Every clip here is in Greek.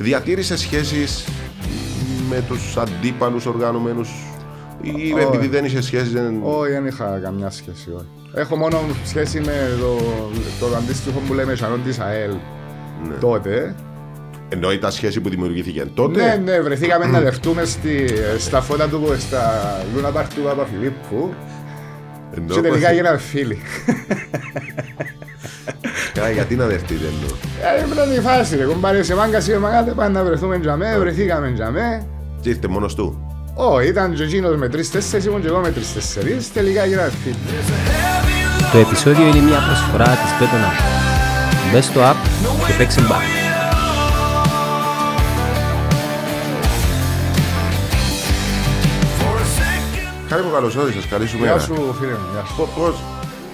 Διατήρησε σχέσεις με τους αντίπαλους οργανωμένους ή επειδή δεν είχε σχέση. Δεν... Όχι, δεν είχα καμιά σχέση. Έχω μόνο σχέση με το, το αντίστοιχο που λέμε Σανόν τη ναι. τότε. Εννοεί τα σχέση που δημιουργήθηκε τότε. Ναι, ναι, βρεθήκαμε να δεχτούμε στη, στα φώτα του, στα Λούνα του Παπαφιλίππου. Και τελικά έγιναν φίλοι. Καλά, γιατί να δεχτείτε ενώ. Έπρεπε πρώτη φάση, ρε κομπάρε σε μάγκα, σε μάγκα, πάνε να βρεθούμε τζαμέ, ε. βρεθήκαμε τζαμέ. Και ήρθε μόνος του. Ω, ήταν και εκείνος με τρεις τέσσερις, ήμουν και εγώ με τρεις τέσσερις, τελικά γράφει. φίλοι. Το επεισόδιο είναι μια προσφορά της Beton App. Μπες στο app και παίξε μπα. Χάρη μου καλώς σας, καλή σου μέρα. Γεια σου φίλε μου, γεια σου. Πώς, πώς,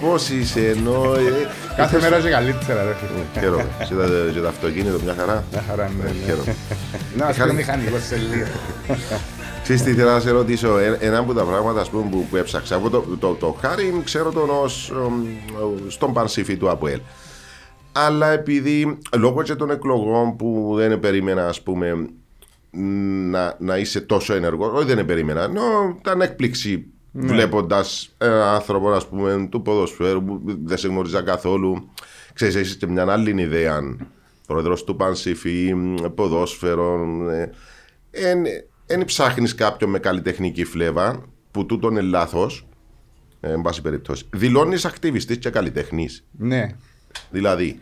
πώ είσαι, ενώ. Ε. Κάθε μέρα είσαι καλύτερα, ρε φίλε. Χαίρομαι. Είδατε και το αυτοκίνητο, μια χαρά. Μια χαρά, ναι. ναι. Χαίρομαι. Να είσαι πει μηχανικός σε λίγο. Ξέρεις τι θέλω να σε ρωτήσω, ε, ένα από τα πράγματα ας πούμε, που, που έψαξα, εγώ το, το, το Χάρη ξέρω τον ως, στον Πανσίφη του Αποέλ. Αλλά επειδή λόγω και των εκλογών που δεν περίμενα ας πούμε να, να είσαι τόσο ενεργός, όχι δεν περίμενα, ενώ ήταν έκπληξη ναι. βλέποντας έναν ε, άνθρωπο ας πούμε, του ποδοσφαίρου που δεν σε γνώριζα καθόλου. Ξέρεις, έχεις και μια άλλη ιδέα. Πρόεδρος του Πανσίφη, ποδόσφαιρο. Ε, εν, ψάχνεις κάποιον με καλλιτεχνική φλέβα, που τούτον είναι λάθος. Ε, εν πάση περιπτώσει. Δηλώνεις ακτιβιστής και καλλιτέχνη. Ναι. Δηλαδή.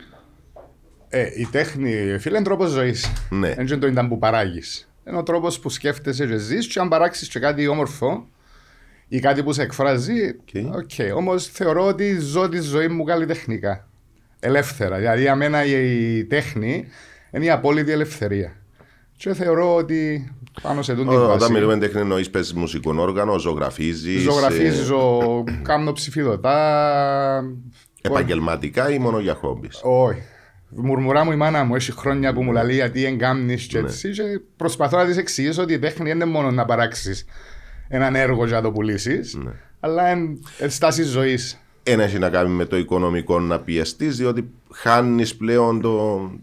Ε, η τέχνη, φίλε, είναι τρόπος ζωής. Ναι. Δεν το ήταν που παράγεις. Είναι ο τρόπος που σκέφτεσαι και αν παράξεις και κάτι όμορφο, ή κάτι που σε εκφράζει. Οκ. Okay. okay. Όμως θεωρώ ότι ζω τη ζωή μου καλλιτεχνικά. Ελεύθερα. Δηλαδή, για μένα η τέχνη είναι η απόλυτη ελευθερία. Και θεωρώ ότι πάνω σε τούτη Όταν βάση... μιλούμε τέχνη, εννοείς πες μουσικό όργανο, ζωγραφίζεις. Ζωγραφίζω, ε... κάνω ψηφιδωτά. Επαγγελματικά ή μόνο για χόμπις. Όχι. Μουρμουρά μου η μάνα μου, έχει χρόνια που μου λέει γιατί εγκάμνει και ναι. έτσι. Και προσπαθώ να της εξηγήσω ότι η τέχνη είναι μόνο να παράξεις έναν έργο για να το πουλήσεις, ναι. αλλά εν, στάση ζωή. Ένα έχει να κάνει με το οικονομικό να πιεστεί, διότι χάνεις πλέον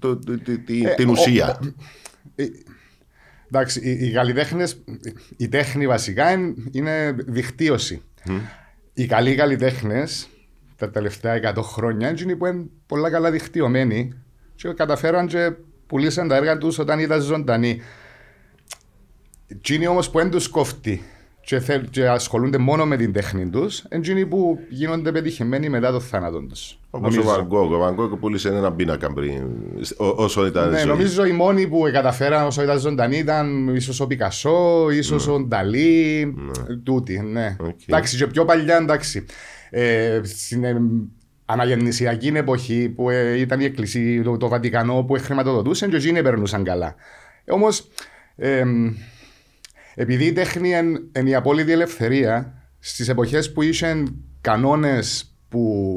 ε, την ουσία. Ε, εντάξει, οι, οι καλλιτέχνες, η τέχνη βασικά είναι, δικτύωση. Οι καλοί καλλιτέχνες τα τελευταία 100 χρόνια είναι που είναι πολλά καλά δικτυωμένοι και καταφέραν και πουλήσαν τα έργα τους όταν ήταν ζωντανοί. Τι είναι όμως που δεν τους κόφτει και, θέλ, και ασχολούνται μόνο με την τέχνη τους, εντζήνοι που γίνονται πετυχημένοι μετά το θάνατο τους. Όπως ο Βαγκόγκο. Ο Βαγκόκ πούλησε έναν πίνακα πριν, όσο ήταν. Ναι, νομίζω οι μόνοι που καταφέραν όσο ήταν ζωντανή ήταν ίσως ο Πικασό, ίσως ναι. ο Νταλή. Τούτη, ναι. ναι. Εντάξει, και πιο παλιά, εντάξει. Ε, στην ε, αναγεννησιακή εποχή που ε, ήταν η Εκκλησία, το, Βατικανό που χρηματοδοτούσαν και δεν περνούσαν καλά. Όμως. Επειδή η τέχνη είναι η απόλυτη ελευθερία, στις εποχές που είσαι κανόνες που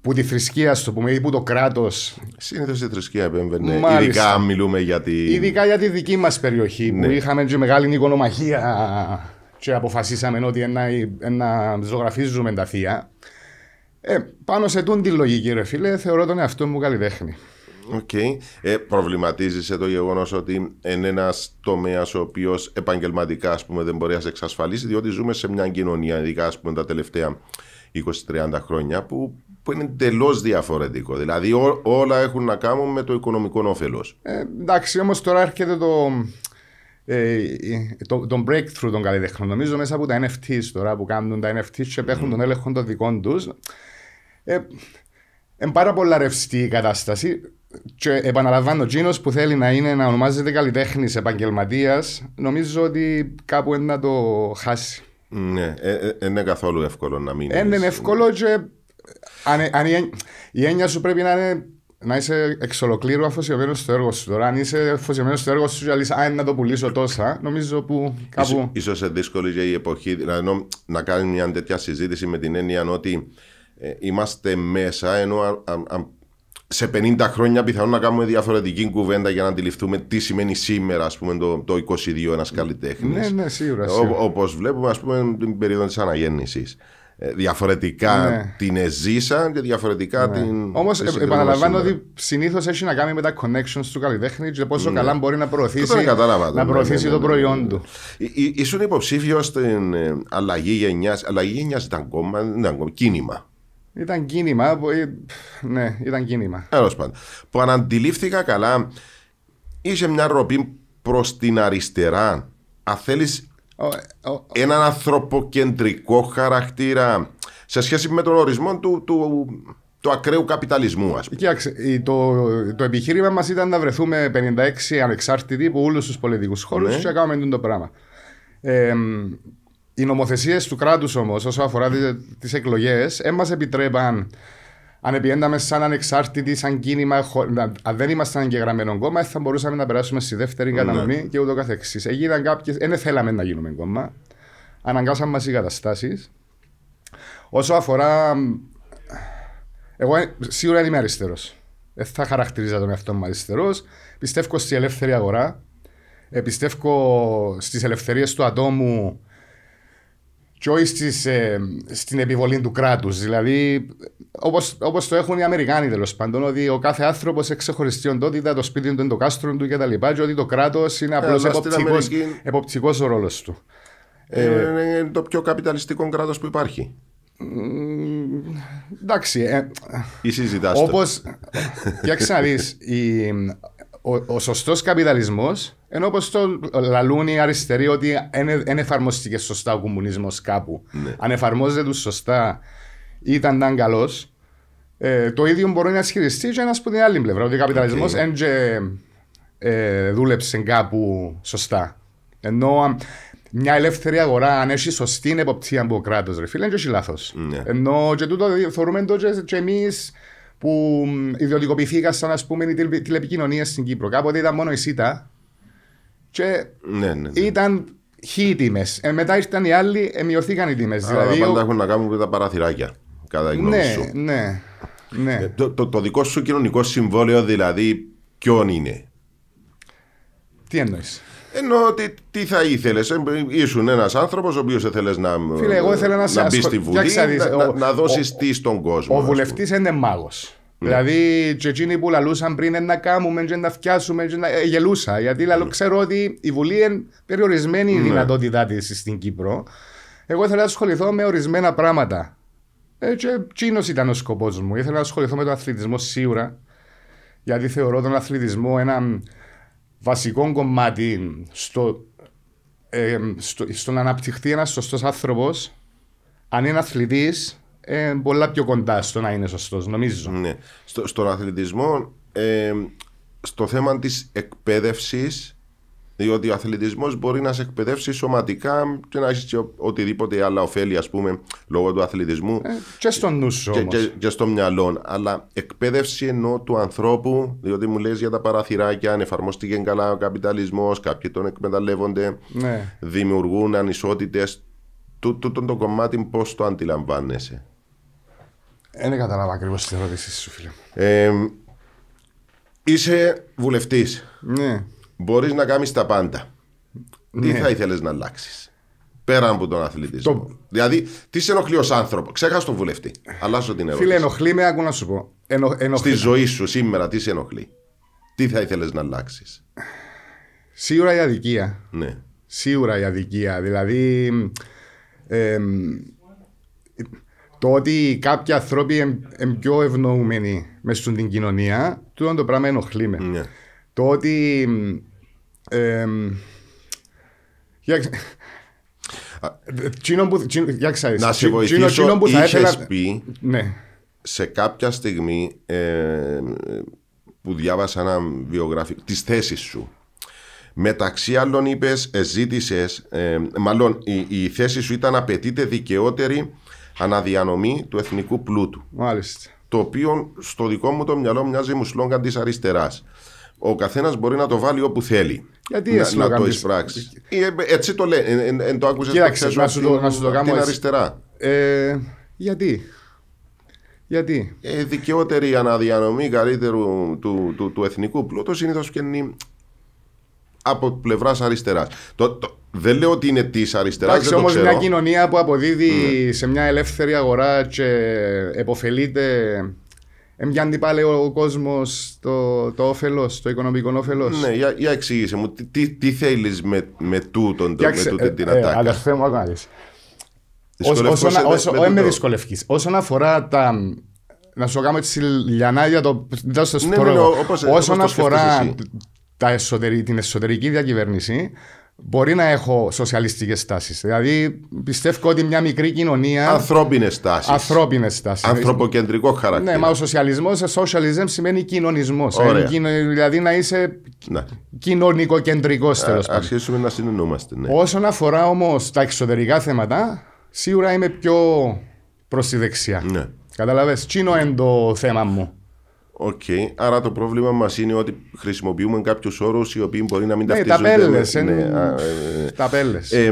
που τη θρησκεία, στο πούμε, ή που το κράτος. Συνήθως η θρησκεία επέμβαινε. Μάλιστα. Ειδικά μιλούμε για τη. Ειδικά για τη δική μας περιοχή που ναι. είχαμε και μεγάλη οικονομαχία και αποφασίσαμε ότι ένα ένα ζωγραφίζουμε τα θεία. Ε, πάνω σε τούν τη λογική, ρε φίλε, θεωρώ τον εαυτό μου καλλιτέχνη. Okay. Ε, το γεγονός ότι είναι ένας τομέας ο οποίος επαγγελματικά ας πούμε, δεν μπορεί να σε εξασφαλίσει, διότι ζούμε σε μια κοινωνία, ειδικά ας πούμε, τα τελευταία 20-30 χρόνια, που, που είναι εντελώς διαφορετικό. Δηλαδή, ό, όλα έχουν να κάνουν με το οικονομικό όφελος. Ε, εντάξει, όμως τώρα έρχεται το, ε, το, τον breakthrough των καλλιτέχνων. Νομίζω μέσα από τα NFTs τώρα που κάνουν τα NFTs και έχουν mm. τον έλεγχο των δικών τους. Ε, είναι πάρα πολύ ρευστή η κατάσταση και επαναλαμβάνω, Τζίνος που θέλει να είναι να ονομάζεται καλλιτέχνης επαγγελματίας, νομίζω ότι κάπου είναι να το χάσει. Ναι, δεν ε, ε, είναι καθόλου εύκολο να μην. Ε, ναι, είναι εύκολο και. Αν, η, έννοια σου πρέπει να είναι να είσαι εξ ολοκλήρου αφοσιωμένος στο έργο σου. Τώρα, αν είσαι αφοσιωμένος στο έργο σου, αλλιώ αν να το πουλήσω τόσα, νομίζω που κάπου. σω είναι δύσκολη και η εποχή. να κάνει μια τέτοια συζήτηση με την έννοια ότι είμαστε μέσα, ενώ σε 50 χρόνια πιθανόν να κάνουμε διαφορετική κουβέντα για να αντιληφθούμε τι σημαίνει σήμερα ας πούμε, το, το 22 ένα καλλιτέχνης. Ναι, ναι, σίγουρα. σίγουρα. Όπως βλέπουμε, ας πούμε, την περίοδο της αναγέννησης. Ε, διαφορετικά ναι. την εζήσα και διαφορετικά ναι. την. Όμως επαναλαμβάνω ότι συνήθως έχει να κάνει με τα connections του καλλιτέχνης και πόσο ναι. καλά μπορεί να προωθήσει, να ναι, προωθήσει ναι, το προϊόν του. Ήσουν υποψήφιος στην ε, αλλαγή γενιάς. Αλλαγή γενιάς ήταν κόμμα, κίνημα. Ήταν κίνημα. Που... Ε, ε, ναι, ήταν κίνημα. Τέλος πάντων. Που αναντιλήφθηκα καλά, Είσαι μια ροπή προς την αριστερά. Αν θέλεις ε, έναν ανθρωποκεντρικό χαρακτήρα σε σχέση με τον ορισμό του, του, του ακραίου καπιταλισμού, ας πούμε. το, το επιχείρημα μας ήταν να βρεθούμε 56 ανεξάρτητοι από όλους τους πολιτικούς χώρου ναι. και να κάνουμε το πράγμα. Ε, οι νομοθεσίες του κράτους όμως, όσο αφορά τις εκλογές, δεν μας επιτρέπαν αν επιένταμε σαν ανεξάρτητοι, σαν κίνημα, χω... αν δεν ήμασταν εγγεγραμμένο κόμμα, θα μπορούσαμε να περάσουμε στη δεύτερη ναι. κατανομή και ούτω καθεξής. Έγιναν κάποιες. Δεν θέλαμε να γίνουμε κόμμα. Αναγκάσαμε μας οι καταστάσεις. Όσο αφορά. Εγώ σίγουρα είμαι αριστερός. Δεν θα χαρακτηρίζα τον εαυτό μου αριστερός. Πιστεύω στη ελεύθερη αγορά. Επιστεύω στις ελευθερίες του ατόμου και στις, ε, στην επιβολή του κράτους. Δηλαδή, όπως το έχουν οι Αμερικάνοι τέλος πάντων, ότι ο κάθε άνθρωπος ξεχωριστή οντότητα, το σπίτι του είναι το κάστρο του κτλ. Και, και ότι το κράτος είναι ε, απλώς εποπτικό ο ρόλος του. Ε, είναι το πιο καπιταλιστικό κράτος που υπάρχει. Εντάξει. Ε, Όπως, για ξαναδείς, ο, ο σωστός καπιταλισμός ενώ όπως το λαλούν οι αριστεροί ότι δεν εφαρμόστηκε σωστά ο κομμουνισμός κάπου. Ναι. Αν εφαρμόζεται τους σωστά, ήταν ήταν καλός. Ε, το ίδιο μπορεί να ισχυριστεί και ένας από την άλλη πλευρά. Ότι ο καπιταλισμός δεν okay. ε, δούλεψε κάπου σωστά. Ενώ μια ελεύθερη αγορά, αν έχει σωστή εποπτεία από το κράτος, ρε φίλε, δεν έχει λάθος. Ναι. Ενώ και τούτο θεωρούμε το και, εμείς που ιδιωτικοποιήθηκαν ας πούμε οι τηλεπικοινωνίες στην Κύπρο. Κάποτε ήταν μόνο η ΣΥΤΑ και ναι, ναι, ναι. ήταν χι οι τιμές. Ε, μετά ήρθαν οι άλλοι, ε, μειωθήκαν οι τιμές. Δηλαδή, πάντα έχουν να κάνουν με τα παραθυράκια. Κατά γνώμη ναι, σου. Ναι, ναι. Ε, το, το, δικό σου κοινωνικό συμβόλαιο δηλαδή ποιον είναι. Τι εννοείς. Ενώ ότι τι θα ήθελες, ήσουν ένας άνθρωπος ο οποίος ήθελες να, να, να μπεις στη Βουλή, να, να δώσει τι στον κόσμο. Ο βουλευτή είναι μάγος. Ναι. Δηλαδή, και εκείνοι που λαλούσαν πριν να κάνουμε, να φτιάσουμε, να... Ε, γελούσα. Γιατί ναι. ξέρω ότι η Βουλή είναι περιορισμένη η ναι. δυνατότητά της στην Κύπρο. Εγώ ήθελα να ασχοληθώ με ορισμένα πράγματα. Ε, και εκείνο ήταν ο σκοπός μου. Ήθελα να ασχοληθώ με τον αθλητισμό σίγουρα. Γιατί θεωρώ τον αθλητισμό ένα βασικό κομμάτι ε, στο, στο, να αναπτυχθεί ένας σωστός άνθρωπος. Αν είναι αθλητής ε, πολλά πιο κοντά στο να είναι σωστός, νομίζω. Ναι. Στο, στον αθλητισμό, ε, στο θέμα της εκπαίδευσης, διότι ο αθλητισμός μπορεί να σε εκπαιδεύσει σωματικά και να έχεις οτιδήποτε άλλα ωφέλη, ας πούμε, λόγω του αθλητισμού. Ε, και στο νου σου. Και, και, στο μυαλό. Αλλά εκπαίδευση εννοώ του ανθρώπου, διότι μου λες για τα παραθυράκια, αν εφαρμόστηκε καλά ο καπιταλισμός, κάποιοι τον εκμεταλλεύονται, ναι. δημιουργούν ανισότητες. Τούτο το κομμάτι πώς το αντιλαμβάνεσαι. Ε, δεν κατάλαβα ακριβώς τις ερωτήσεις σου, φίλε. Ε, είσαι βουλευτής. Ναι. Μπορείς να κάνεις τα πάντα. Τι ναι. θα ήθελες να αλλάξεις πέρα από τον αθλητισμό. Δηλαδή, τι σε ενοχλεί ως άνθρωπο. Ξέχασε τον βουλευτή. Αλλάζω την ερώτηση. Φίλε, ενοχλεί με, άκου να σου πω. Ενο... Στη ζωή σου σήμερα, τι σε ενοχλεί. Τι θα ήθελες να αλλάξεις. Σίγουρα η αδικία. Ναι. Σίγουρα η αδικία. Δηλαδή. Ε, το ότι κάποιοι άνθρωποι είναι πιο ευνοούμενοι μέσα στην κοινωνία, είναι το πράγμα ενοχλεί με. Yeah. Ναι. Το ότι. Ε, να σε βοηθήσω, είχες πει ναι. σε κάποια στιγμή ε, που διάβασα ένα βιογραφικό, τις θέσεις σου. Μεταξύ άλλων είπες, ε, ζήτησες, ε, μάλλον η, η θέση σου ήταν απαιτείται δικαιότερη αναδιανομή του εθνικού πλούτου. Μάλιστα. Το οποίο στο δικό μου το μυαλό μοιάζει μου σλόγγαν της αριστεράς. Ο καθένας μπορεί να το βάλει όπου θέλει. Γιατί να, να το εισπράξει. Ε, ε, έτσι το λέει. Εν το άκουσες να σου το, να σου Την αριστερά. Ε, γιατί. Γιατί. Ε, δικαιότερη αναδιανομή καλύτερου του, του, του, εθνικού πλούτου συνήθως και από πλευράς αριστεράς. το, δεν λέω ότι είναι της αριστεράς. Εντάξει, όμως μια κοινωνία που αποδίδει ναι. σε μια ελεύθερη αγορά και εποφελείται. Εμπιάνει πάλι ο κόσμος το, το όφελος, το οικονομικό όφελος. Ναι, για, για εξήγησε μου, τι, τι, τι θέλεις με, με τούτον το, με τούτη ε, την ε, ατάκα. Αλλά θέλω να κάνει. Όχι με ε, Όσον αφορά τα, να σου κάνω έτσι λιανά το. Δεν ναι, θα ναι, Όσον αφορά την εσωτερική διακυβέρνηση, μπορεί να έχω σοσιαλιστικές τάσει. Δηλαδή, πιστεύω ότι μια μικρή κοινωνία. Ανθρώπινες τάσει. Ανθρώπινε τάσει. Ανθρωποκεντρικό χαρακτήρα. Ναι, μα ο σοσιαλισμό, socialism σημαίνει κοινωνισμός. Ε, δηλαδή να είσαι ναι. κοινωνικοκεντρικός ε, τέλος πάντων. Αρχίσουμε να συνεννούμαστε. Ναι. Όσον αφορά όμως τα εξωτερικά θέματα, σίγουρα είμαι πιο προς τη δεξιά. Ναι. Καταλαβες, τι είναι το θέμα μου. Οκ. Άρα το πρόβλημα μας είναι ότι χρησιμοποιούμε κάποιους όρους οι οποίοι μπορεί να μην ναι, ταυτίζονται. Τα ναι, Ταπέλε. Ταπέλε. Ε, ε, ε.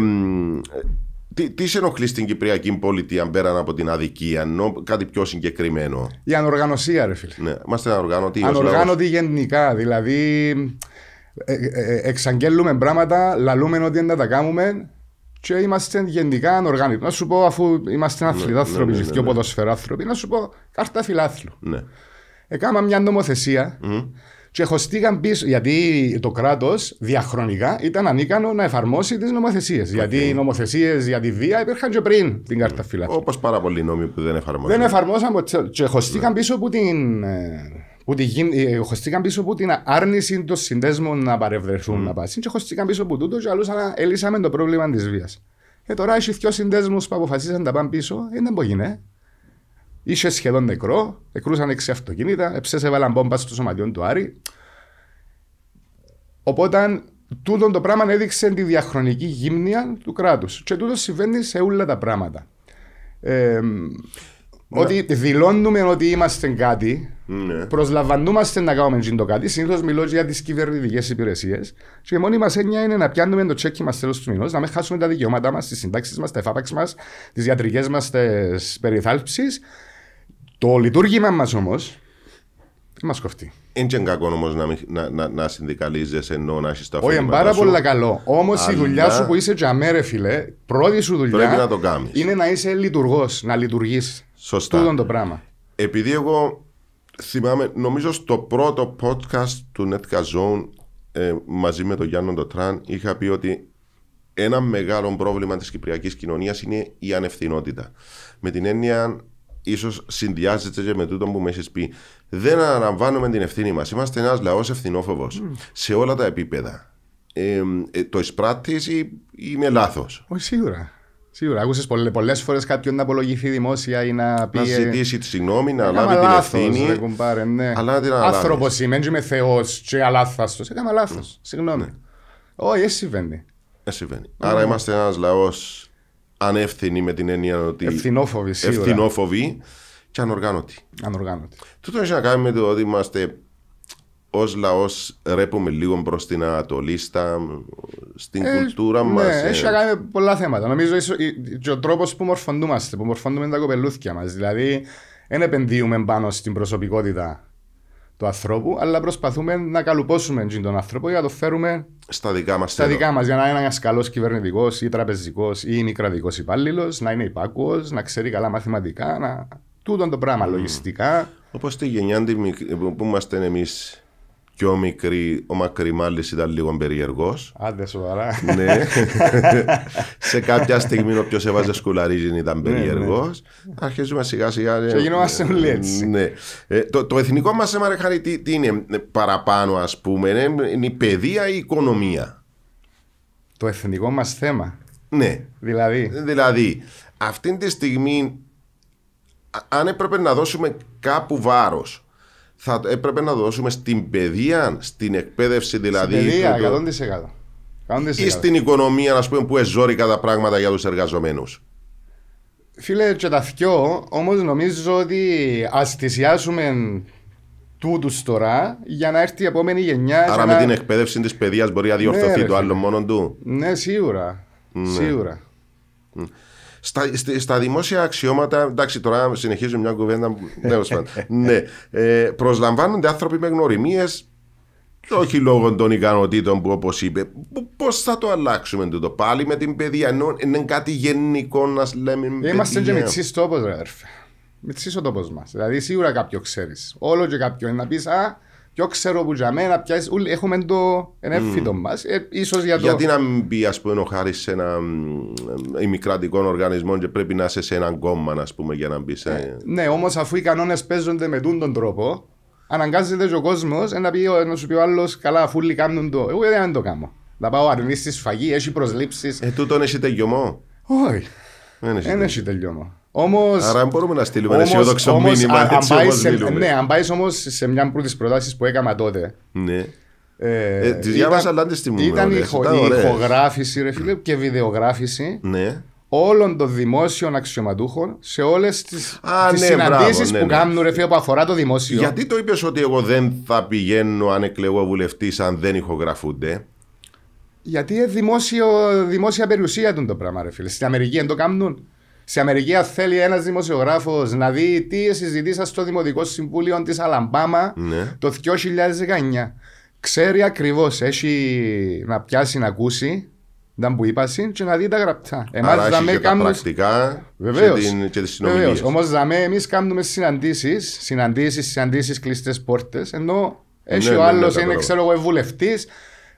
τι, τι σε ενοχλεί στην Κυπριακή πολιτεία πέραν από την αδικία, ενώ κάτι πιο συγκεκριμένο. Η ανοργανωσία, ρε φίλε. Ναι, είμαστε ανοργανωτοί. Ανοργανωτοί γενικά. Δηλαδή, εξαγγέλνουμε ε, εξαγγέλουμε πράγματα, λαλούμε ότι δεν τα κάνουμε και είμαστε γενικά ανοργανωτοί. Να σου πω, αφού είμαστε αθλητάθροποι, ναι ναι ναι, ναι, ναι, ναι, ναι, ναι. και να σου πω κάρτα φιλάθλου. Ναι έκανα μια νομοθεσία mm. και χωστήκαν πίσω. Γιατί το κράτος διαχρονικά ήταν ανίκανο να εφαρμόσει τις νομοθεσίες. Γιατί οι νομοθεσίες για τη βία υπήρχαν και πριν την κάρτα φυλάκια. Όπως πάρα πολλοί νόμοι που δεν εφαρμόζονται. Δεν εφαρμόσαν και χωστήκαν πίσω από την. Ε, που τη, χωστήκαν πίσω από την άρνηση των συνδέσμων να παρευρεθούν mm. να πάσουν και χωστήκαν πίσω από τούτο και αλλούσαν έλυσαμε το πρόβλημα της βίας. Ε, τώρα έχει δυο συνδέσμους που αποφασίσαν να πάνε πίσω, ε, δεν μπορεί, ναι. Είχε σχεδόν νεκρό, εκρούσαν 6 αυτοκίνητα, έψες βάλαν μπόμπα στο σωματιό του Άρη. Οπότε τούτο το πράγμα έδειξε τη διαχρονική γύμνια του κράτους. Και τούτο συμβαίνει σε όλα τα πράγματα. Ε, ναι. Ότι δηλώνουμε ότι είμαστε κάτι, ναι. προσλαμβανόμαστε να κάνουμε το κάτι. Συνήθως μιλώ για τις κυβερνητικές υπηρεσίες. Και η μόνη μας έννοια είναι να πιάνουμε το τσέκι μας τέλος του μηνός, να μην χάσουμε τα δικαιώματά μας, τις συντάξεις μας, τα εφάπαξ μας, τις ιατρικέ μα περιθάλψεις το λειτουργήμα μας όμως μας κοφτεί. Είναι και κακό όμως να, να, να, να συνδικαλίζεσαι ενώ να έχεις τα φωνήματα. Όχι, είναι πάρα πολύ καλό. Όμως η δουλειά σου που είσαι τζαμέρε, φίλε, πρώτη σου δουλειά πρέπει να το κάνεις. είναι να είσαι λειτουργός, να λειτουργείς. Σωστά. Τούτον το πράγμα. Επειδή εγώ θυμάμαι, νομίζω στο πρώτο podcast του Netca Zone ε, μαζί με τον Γιάννο Ντοτράν είχα πει ότι ένα μεγάλο πρόβλημα της κυπριακής κοινωνίας είναι η ανευθυνότητα. Με την έννοια ίσως συνδυάζεται και με τούτο που με έχεις πει. Δεν αναλαμβάνουμε την ευθύνη μας. Είμαστε ένας λαός ευθυνόφοβος mm. σε όλα τα επίπεδα. Ε, το εισπράττεις ή, είμαι λάθο. Όχι, σίγουρα. Σίγουρα, άκουσες πολλές φορές κάποιον να απολογηθεί δημόσια ή να πει. Να ε, ζητήσει τη συγγνώμη, να λάβει την ευθύνη. ευθύνη. Κουμπάρε, ναι. Αλλά την Άνθρωπο σημαίνει είμαι θεός, και αλάθαστος. Έκανα λάθος. Mm. Ναι. Συγγνώμη. Όχι, ναι. εσύ συμβαίνει. Εσύ συμβαίνει. Mm. Άρα είμαστε ένας λαός ανεύθυνοι με την έννοια ότι. Ευθυνόφοβοι, σίγουρα. Ευθυνόφοβοι και ανοργάνωτοι. Ανοργάνωτοι. Τούτο έχει να κάνει με το ότι είμαστε ως λαός ρέπουμε λίγο προς την Ανατολίστα, στην ε, κουλτούρα μα. Ναι, ε. έχει να κάνει με πολλά θέματα. Νομίζω ότι ο τρόπος που μορφωνούμαστε, που μορφώνουμε τα κοπελούθια μας. Δηλαδή, δεν επενδύουμε πάνω στην προσωπικότητα του ανθρώπου, αλλά προσπαθούμε να καλουπώσουμε τον άνθρωπο για να το φέρουμε στα δικά μας. μας, για να είναι ένας καλός κυβερνητικός ή τραπεζικός ή κρατικός υπάλληλος, να είναι υπάκουος, να ξέρει καλά μαθηματικά, να. Τούτον το πράγμα λογιστικά. Όπως τη γενιά που είμαστε εμείς πιο μικρή, ο Μακρυμάλη ήταν λίγο περίεργος. Άντε σοβαρά. ναι. σε κάποια στιγμή ο πιο έβαζε σκουλαρίζιν ήταν ναι, περίεργος. Ναι. Αρχίζουμε σιγά σιγά. Ε, Και γινόμαστε όλοι ε, έτσι. Ναι. Ε, το, το εθνικό μας έμαρε τι, τι είναι παραπάνω, ας πούμε, είναι, η παιδεία ή η οικονομία. Το εθνικό μας θέμα. Ναι. Δηλαδή. Δηλαδή, αυτή τη στιγμή, αν έπρεπε να δώσουμε κάπου βάρος θα έπρεπε να δώσουμε στην παιδεία, στην εκπαίδευση δηλαδή. Στην παιδεία, το... 100%. 100%. Ή στην οικονομία, πούμε, που εζόρικα τα πράγματα για τους εργαζομένους. Φίλε, και τα όμως νομίζω ότι θυσιάσουμε τούτους τώρα για να έρθει η επόμενη γενιά. Άρα με την εκπαίδευση της παιδείας μπορεί να διορθωθεί ναι, το άλλο μόνο του. Ναι, σίγουρα. Ναι. Στα, στα δημόσια αξιώματα, εντάξει, τώρα συνεχίζουμε μια κουβέντα. Ναι, ναι, ε, προσλαμβάνονται άνθρωποι με γνωριμίες, όχι λόγω των ικανοτήτων που όπως είπε. Πώς θα το αλλάξουμε το πάλι με την παιδεία, ενώ είναι κάτι γενικό να λέμε. Είμαστε και μυτσί τόπος, ρε αδερφέ. Μυτσί ο τόπος μας. Δηλαδή, σίγουρα κάποιο ξέρεις. Όλο και κάποιο είναι να πεις, Πιο ξέρω που για μένα πιάσεις, έχουμε το ενέφυτο mm. μας. Ε, ίσως για το... Γιατί να μην πει ας πούμε ο Χάρης σε ένα ε, ημικρατικό οργανισμό και πρέπει να είσαι σε έναν κόμμα ας πούμε για να μπει σε... Ε, ναι, όμως αφού οι κανόνες παίζονται με τούν τον τρόπο, αναγκάζεται ο κόσμος να, πει, να σου πει ο άλλος καλά αφού κάνουν το. Εγώ «Ε, δεν το κάνω. Να πάω αρνήσεις, φαγή, σφαγή, έχει προσλήψεις. Ε, τούτον έχει τελειωμό. Όχι. Δεν έχει τελειωμό. Όμως, Άρα μπορούμε να στείλουμε ένα αισιοδόξο μήνυμα α, έτσι αν όπως σε, Ναι, αν πάεις όμως σε μια από τις προτάσεις που έκανα τότε. Ναι. Ε, ε, τις διάβασα αλλά δεν Ήταν, η ηχογράφηση ρε φίλε και βιντεογράφηση. Ναι όλων των δημόσιων αξιωματούχων σε όλες τις ναι, συναντήσεις ναι, ναι. που ναι. κάνουν ρε φίλε που αφορά το δημόσιο. Γιατί το είπες ότι εγώ δεν θα πηγαίνω αν εκλεγώ βουλευτής, αν δεν ηχογραφούνται. Γιατί δημόσια περιουσία του το πράγμα, ρε φίλε. Στην Αμερική δεν το κάνουν. Σε Αμερική, θέλει ένας δημοσιογράφος να δει τι συζητήσα στο Δημοτικό Συμβούλιο της Αλαμπάμα ναι. το 2019, ξέρει ακριβώς, έχει να πιάσει να ακούσει ήταν που είπας και να δει τα γραπτά. Εμάς Άρα και τα πρακτικά και, την, και τις συνομιλίες. δαμε εμείς κάνουμε συναντήσεις, συναντήσεις, συναντήσεις, κλειστές πόρτες, ενώ έχει ναι, ο ναι, άλλος, είναι ξέρω εγώ βουλευτής,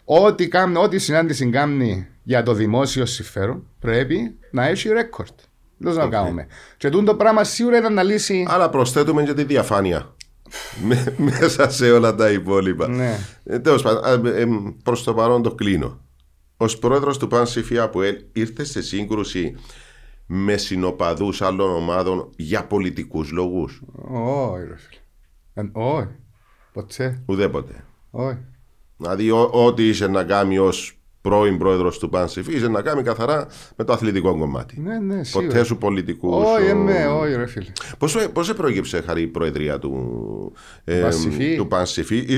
ό,τι, ό,τι συνάντηση κάνει για το δημόσιο συμφέρον πρέπει να έχει ρέκορτ. Δεν το κάνουμε. Και το πράγμα σίγουρα ήταν να λύσει. Άρα προσθέτουμε και τη διαφάνεια. μέσα σε όλα τα υπόλοιπα. Ναι. Ε, ε, ε, προς το παρόν το κλείνω. Ως πρόεδρος του Σιφιά που ήρθες σε σύγκρουση με συνοπαδούς άλλων ομάδων για πολιτικούς λόγους. Όχι, ρε φίλε. Ποτέ. Ουδέποτε. Όχι. Δηλαδή, ό,τι είσαι να κάνει ως πρώην πρόεδρος του είσαι να κάνει καθαρά με το αθλητικό κομμάτι. Ναι, ναι, σίγουρα. Ποτέ σου πολιτικούς. Όχι, ναι, όχι, ρε φίλε. Πώς επρόγεψε χάρη η προεδρία του, ε, του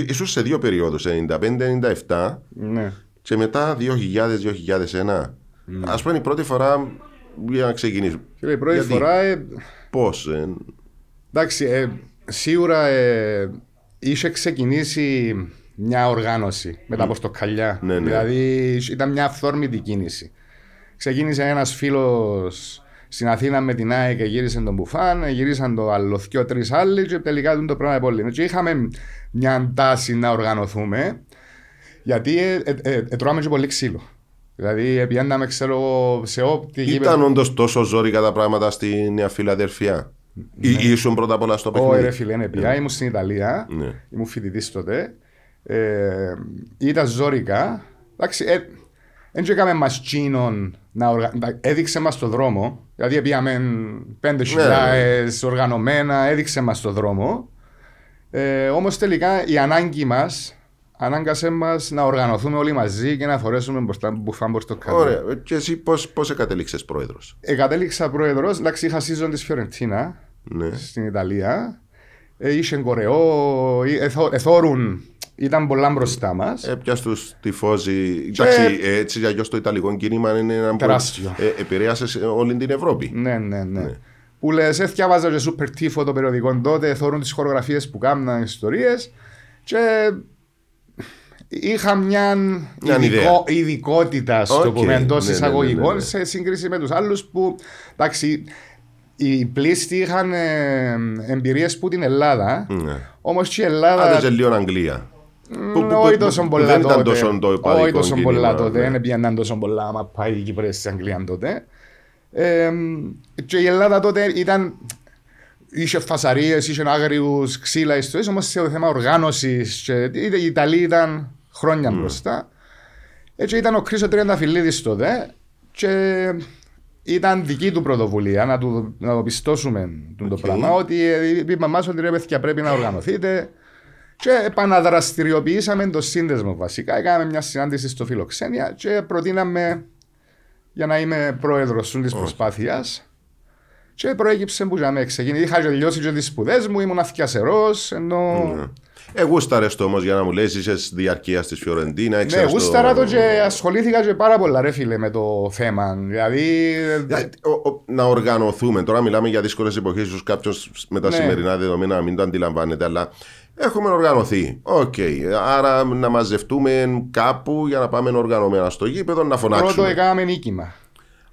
ίσως σε δύο περιόδου, 95-97 ναι. και μετά 2000-2001. Ναι. Ας πούμε, η πρώτη φορά για να ξεκινήσουμε. η πρώτη Γιατί... φορά. Ε... Πώς. Ε... Εντάξει, ε, σίγουρα ε, είχε ξεκινήσει μια οργάνωση μετά από ποστοκαλιά. Ναι, ναι. Δηλαδή ήταν μια αυθόρμητη κίνηση. Ξεκίνησε ένας φίλος στην Αθήνα με την ΑΕ και γύρισε τον Μπουφάν, γυρίσαν το αλλοθιό τρεις άλλοι και τελικά ήταν το πράγμα πολύ. Και είχαμε μια τάση να οργανωθούμε γιατί ε, ε, ε, ε και πολύ ξύλο. Δηλαδή πιάνναμε ξέρω εγώ σε όπτι. Ήταν όντως τόσο ζώρικα τα πράγματα στη Νέα Φιλαδερφία. Ναι. Ή, ήσουν πρώτα απ' όλα στο παιχνίδι. Όχι, ρε φίλε, είναι πια. Ναι. Ήμουν στην Ιταλία. Ναι. Ήμουν φοιτητής τότε. Ε, ήταν ζώρικα. Εντάξει, δεν ε, έκαμε μας τσίνον να έδειξε μας το δρόμο, δηλαδή πήγαμε πέντε ναι, ναι, ναι. χιλιάδες οργανωμένα, έδειξε μας το δρόμο. Ε, Όμως τελικά η ανάγκη μας ανάγκασε μας να οργανωθούμε όλοι μαζί και να φορέσουμε μπροστά μπουφάν Ωραία. Και εσύ πώς εκατέληξες πρόεδρος. Εκατέληξα πρόεδρος. Εντάξει, είχα σύζον της Φιωρεντίνα στην Ιταλία. Ε, είσαι κορεό, εθόρουν ήταν πολλά μπροστά μας. Έπια ε, του τυφώζει. Εντάξει, ε, έτσι για το Ιταλικό κίνημα είναι ένα τεράστιο. Ε, επηρέασε όλη την Ευρώπη. Ναι, ναι, ναι. ναι. Που λες, έθιαβαζα «Ε, και σούπερ τύφο των περιοδικών τότε, θεωρούν τις χορογραφίες που κάνουν ιστορίες. Και είχα μια ειδικό, ειδικότητα στο okay, πούμε εντός ναι, ναι, ναι, εισαγωγικών ναι, ναι, σε σύγκριση με τους άλλους που εντάξει, οι πλήστοι είχαν εμπειρίες που την Ελλάδα. Ναι. Όμως και η Ελλάδα. Άντε και λίγο Αγγλία. Όχι τόσο πολλά τότε. Δεν ήταν Όχι τόσο πολλά τότε. Δεν πιάνναν τόσο πολλά άμα πάει η Κύπρος στην Αγγλία τότε. Και η Ελλάδα τότε ήταν... Είχε φασαρίες, είχε άγριους ξύλα ιστορίε, όμως σε θέμα οργάνωσης. Η Ιταλία ήταν χρόνια μπροστά. Έτσι ε, ήταν ο Κρίσο Τριανταφυλλίδης τότε και ήταν δική του πρωτοβουλία να, του, το πιστώσουμε το πράγμα. Ότι ε, είπε μας ότι ρε παιδιά πρέπει να οργανωθείτε. Και επαναδραστηριοποιήσαμε το σύνδεσμο βασικά. Έκαναμε μια συνάντηση στο Φιλοξένια και προτείναμε για να είμαι πρόεδρος τη προσπάθειας. Και προέκυψε που είχαμε ξεκινήσει. Είχα τελειώσει και τις σπουδές μου, ήμουν αυτιασερό. Ενώ... Ναι. Εγώ σταρε το όμως για να μου λες, είσαι διαρκεία της Φιωρεντίνα. Ναι, εγώ σταρά το και ασχολήθηκα και πάρα πολλά, ρε φίλε, με το θέμα. Δηλαδή. Ε, να οργανωθούμε. Τώρα μιλάμε για δύσκολες εποχές. σω κάποιος με τα ναι. σημερινά δεδομένα να μην το αντιλαμβάνεται, αλλά Έχουμε οργανωθεί. Οκ. Άρα να μαζευτούμε κάπου για να πάμε οργανωμένα στο γήπεδο να φωνάξουμε. Πρώτο έκαναμε νίκημα.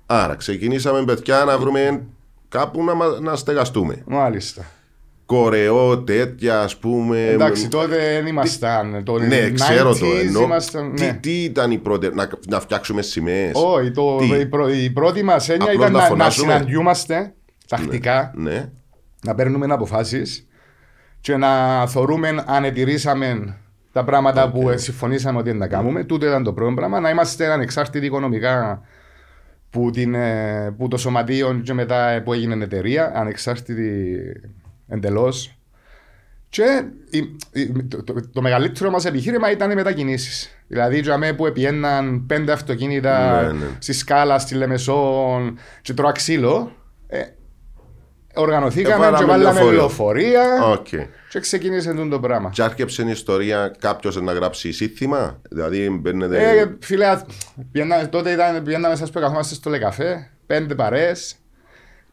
Άρα ξεκινήσαμε παιδιά να βρούμε κάπου να, να στεγαστούμε. Μάλιστα. Κορεό, τέτοια ας πούμε. Εντάξει, τότε δεν ήμασταν. ναι, ξέρω το εννοώ. ναι. τι, ήταν η πρώτη, να, να φτιάξουμε σημαίες. Όχι, το, η, η πρώτη μας έννοια ήταν να, να, να συναντιούμαστε ναι, τακτικά, ναι, ναι. να παίρνουμε αποφάσεις και να θεωρούμε αν ετηρήσαμε τα πράγματα okay. που συμφωνήσαμε ότι να κάνουμε. Τούτο ήταν το πρώτο πράγμα. Να είμαστε ανεξάρτητοι οικονομικά που, ε, το σωματείο και μετά που έγινε εταιρεία, ανεξάρτητοι εντελώς. Και το, μεγαλύτερο μας επιχείρημα ήταν οι μετακινήσεις. Δηλαδή, τζαμέ που επιέναν πέντε αυτοκίνητα ναι, ναι. στη σκάλα, στη Λεμεσόν, και τρώα ξύλο. Ε, Οργανωθήκαμε ε, και βάλαμε λεωφορεία okay. και ξεκίνησε το πράγμα. Και άρχεψε η ιστορία κάποιος να γράψει σύνθημα, δηλαδή μπαίνετε... Ε, φίλε, πιένα, τότε ήταν, μέσα σας που καθόμαστε στο λεκαφέ, πέντε παρέ,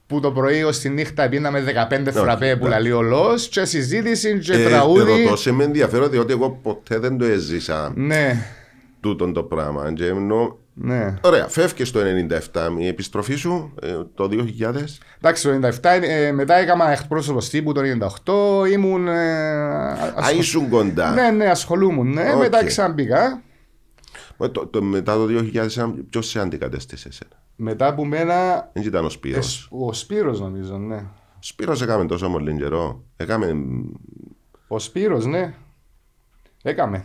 που το πρωί ως τη νύχτα πίναμε 15 ναι, φραπέ που ναι. λαλεί ο Λος και συζήτηση και ε, τραγούδι. Ρωτώ σε με ενδιαφέρον διότι εγώ ποτέ δεν το έζησα ναι. τούτον το πράγμα. Και ναι. Ωραία, φεύγει το 97. Η επιστροφή σου ε, το 2000. Εντάξει, το 97 ε, μετά έκανα εκπρόσωπος τύπου το 98. Ήμουν. Ε, ασχολ... Α, ήσουν κοντά. Ναι, ναι, ασχολούμουν. Ναι. Okay. Μετά ξαναμπήκα. Με, το, το, μετά το 2001, ποιος σε αντικατέστησε εσένα. Μετά που μένα. Δεν ήταν ο Σπύρος. ο Σπύρος, νομίζω, ναι. Ο Σπύρος έκαμε τόσο μολύν καιρό. Έκαμε. Ο Σπύρος, ναι. Έκαμε.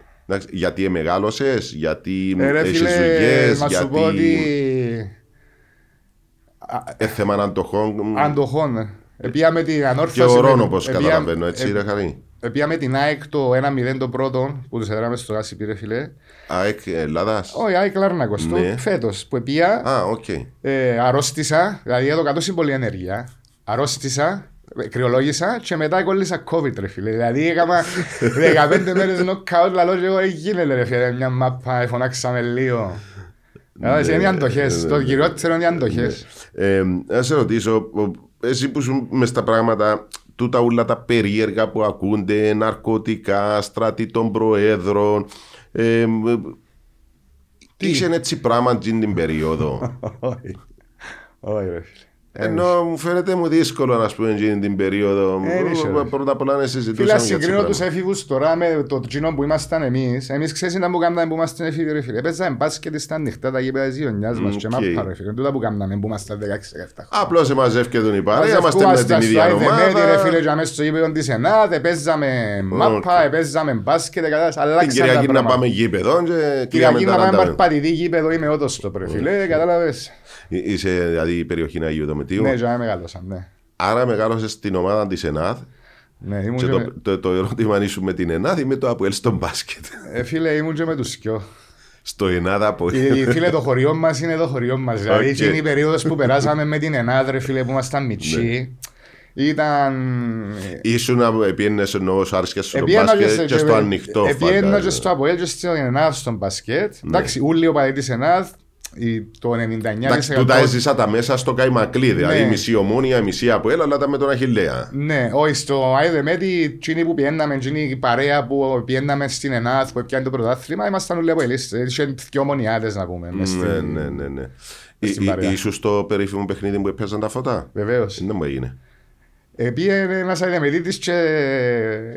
Εντάξει, γιατί μεγάλωσε, γιατί ε, έχει δουλειέ. Να σου πω ότι. Ε, έθεμα αντοχών. Αντοχών, ναι. με την ανόρθωση. Και ο Ρόνο, όπω καταλαβαίνω, έτσι, ρε χαρή. Επία με την ΑΕΚ το 1-0 το πρώτο που τους έδραμε στο Γάσι πήρε φιλέ. ΑΕΚ Ελλάδας. Όχι, ΑΕΚ Λάρνακος. Ναι. Φέτος που επία. Α, οκ. Okay. Ε, αρρώστησα, δηλαδή εδώ κάτω πολλή ενέργεια. Αρρώστησα Κρυολόγησα και μετά κόλλησα COVID ρε φίλε. Δηλαδή έκανα 15 μέρες νοκκαούτ λαλό και εγώ έγινε «Ε, ρε φίλε μια μάπα, ε, φωνάξαμε λίγο. Είναι οι ε, αντοχές, ναι, το ναι. κυριότερο είναι οι αντοχές. Να σε ρωτήσω, εσύ που σου μες στα πράγματα τούτα όλα τα περίεργα που ακούνται, ναρκωτικά, στρατή των προέδρων, τι είσαι έτσι πράγμα την περίοδο. Όχι, όχι ρε φίλε. Ε, ενώ μου φαίνεται μου δύσκολο να πούμε γίνει την περίοδο. Ε, πρώτα απ' όλα να συζητήσουμε. Φίλα, συγκρίνω του εφήβου τώρα με το τζινό που ήμασταν εμείς. Εμείς ξέρεις να μου κάναμε που ήμασταν εφήβοι, ρε φίλε. και μπάσκετ στα νυχτά τα γήπεδα της γειτονιάς μας. Και μάπα, Τούτα που κάναμε που ήμασταν 16-17 Απλώς σε μαζεύκε τον Είμαστε με την ίδια ε, ομάδα. μέσα Την να πάμε γήπεδο. Κυριακή να ε, είσαι δηλαδή η περιοχή Αγίου Δομητίου. Ναι, ζωά μεγάλωσα, ναι. Άρα μεγάλωσες στην ομάδα της ΕΝΑΔ. Ναι, ήμουν και, και το, με... το, το, ερώτημα αν ήσουν με την ΕΝΑΔ ή με το ΑΠΟΕΛ στο μπάσκετ. Ε, φίλε, ήμουν και με τους σκιό. Στο ΕΝΑΔ ΑΠΟΕΛ. Ε, φίλε, το χωριό μας είναι το χωριό μας. Okay. Δηλαδή, εκείνη η περίοδος που περάσαμε με την ΕΝΑΔ, ρε φίλε, που ήμασταν μυτσί. Ναι. Ήταν. Ήσουν να πιένε ενώ άρεσε στο μπάσκετ και, στο ανοιχτό. Επιένω και στο Αποέλ και στην ΕΝΑΔ στον μπάσκετ. Ναι. Εντάξει, Ούλιο τη ΕΝΑΔ, το 99%. Εντάξει, του τα έζησα τα μέσα στο Καϊμακλή, δηλαδή ναι. μισή ομόνια, μισή από έλα, αλλά τα με τον Αχηλέα. Ναι, όχι, στο Άιδε Μέτι, που πιέναμε, η παρέα που πιέναμε στην ΕΝΑΘ, που πιάνει το πρωτάθλημα, ήμασταν όλοι από ελίστε. Είχε δυο μονιάδες να πούμε. Ναι, ναι, ναι, ναι. ναι. Ίσως το περίφημο παιχνίδι που έπαιζαν τα φώτα. Βεβαίως. Δεν μου έγινε. Επίε ένα αιδεμετήτη και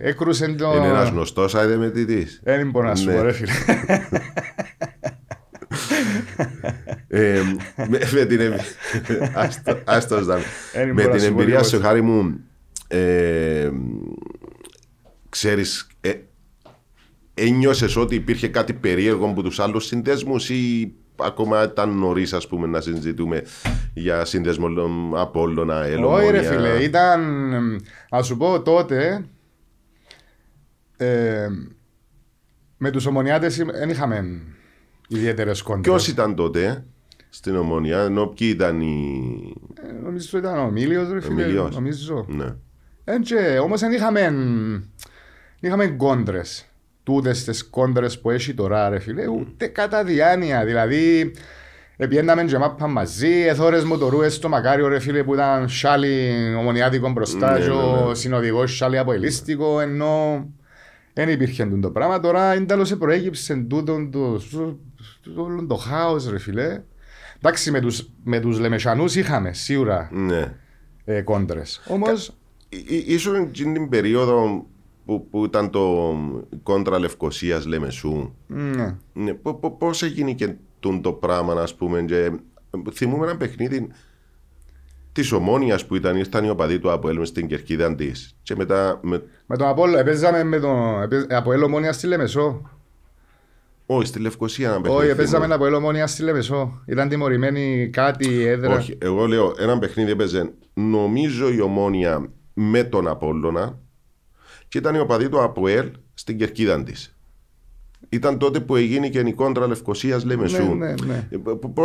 έκρουσε το. Είναι ένας γνωστός αιδεμετήτη. Δεν λοιπόν, μπορώ να σου ναι. πω, ρε φίλε. Ε, με την εμπειρία. σου, χάρη μου, ε, ξέρεις, ε, ένιωσες ότι υπήρχε κάτι περίεργο από τους άλλους συνδέσμους ή ακόμα ήταν νωρίς να συζητούμε για σύνδεσμο Απόλλωνα, Ελλομόνια. Όχι ρε φίλε, ήταν, ας σου πω τότε, με τους ομονιάτες δεν είχαμε Ιδιαίτερε κόντρε. Ποιος ήταν τότε στην ομονία, ενώ ποιοι ήταν οι. Ε, νομίζω ότι ήταν ο Μίλιο, ρε φίλε. Νομίζω. Ναι. Ε, Όμω δεν είχαμε, είχαμε κόντρες. Τούτες τις κόντρες που έχει τώρα, ρε φίλε, ούτε κατά διάνοια. Δηλαδή, Επιέναμε και μάπα μαζί, εθώρες μοτορούες στο Μακάριο ρε φίλε που ήταν σάλι ομονιάτικο μπροστά ναι, και ο ναι. συνοδηγός σάλι αποελίστικο ενώ δεν υπήρχε το πράγμα. Τώρα ένταλο σε προέκυψε τούτο, όλο το χάος, ρε φιλέ. Εντάξει, με τους με τους Λεμεσανού είχαμε σίγουρα ναι. ε, κόντρες. Όμως. σω την περίοδο που, που ήταν το κόντρα Λευκοσίας Λεμεσού. Ναι. ναι Πώς έγινε και το πράγμα, ας πούμε. Και, ε, θυμούμε ένα παιχνίδι της ομόνοια που ήταν, ήρθαν οι οπαδοί του Αποέλ στην κερκίδα της. Και μετά. Με, με τον Απόλ, παίζαμε με τον Αποέλ Ομόνοια στη Λεμεσό. Όχι, στη Λευκοσία να παιχνίδι. Όχι, παίζαμε ένα πολύ ομόνια στη Λευκοσία. Ήταν τιμωρημένη κάτι έδρα. Όχι, εγώ λέω ένα παιχνίδι έπαιζε. Νομίζω η ομόνια με τον Απόλλωνα και ήταν η οπαδή του Αποέλ στην κερκίδα της. Ήταν τότε που έγινε και η κόντρα Λευκοσίας, λέμε ναι, σου. Ναι, ναι. Ε, πώ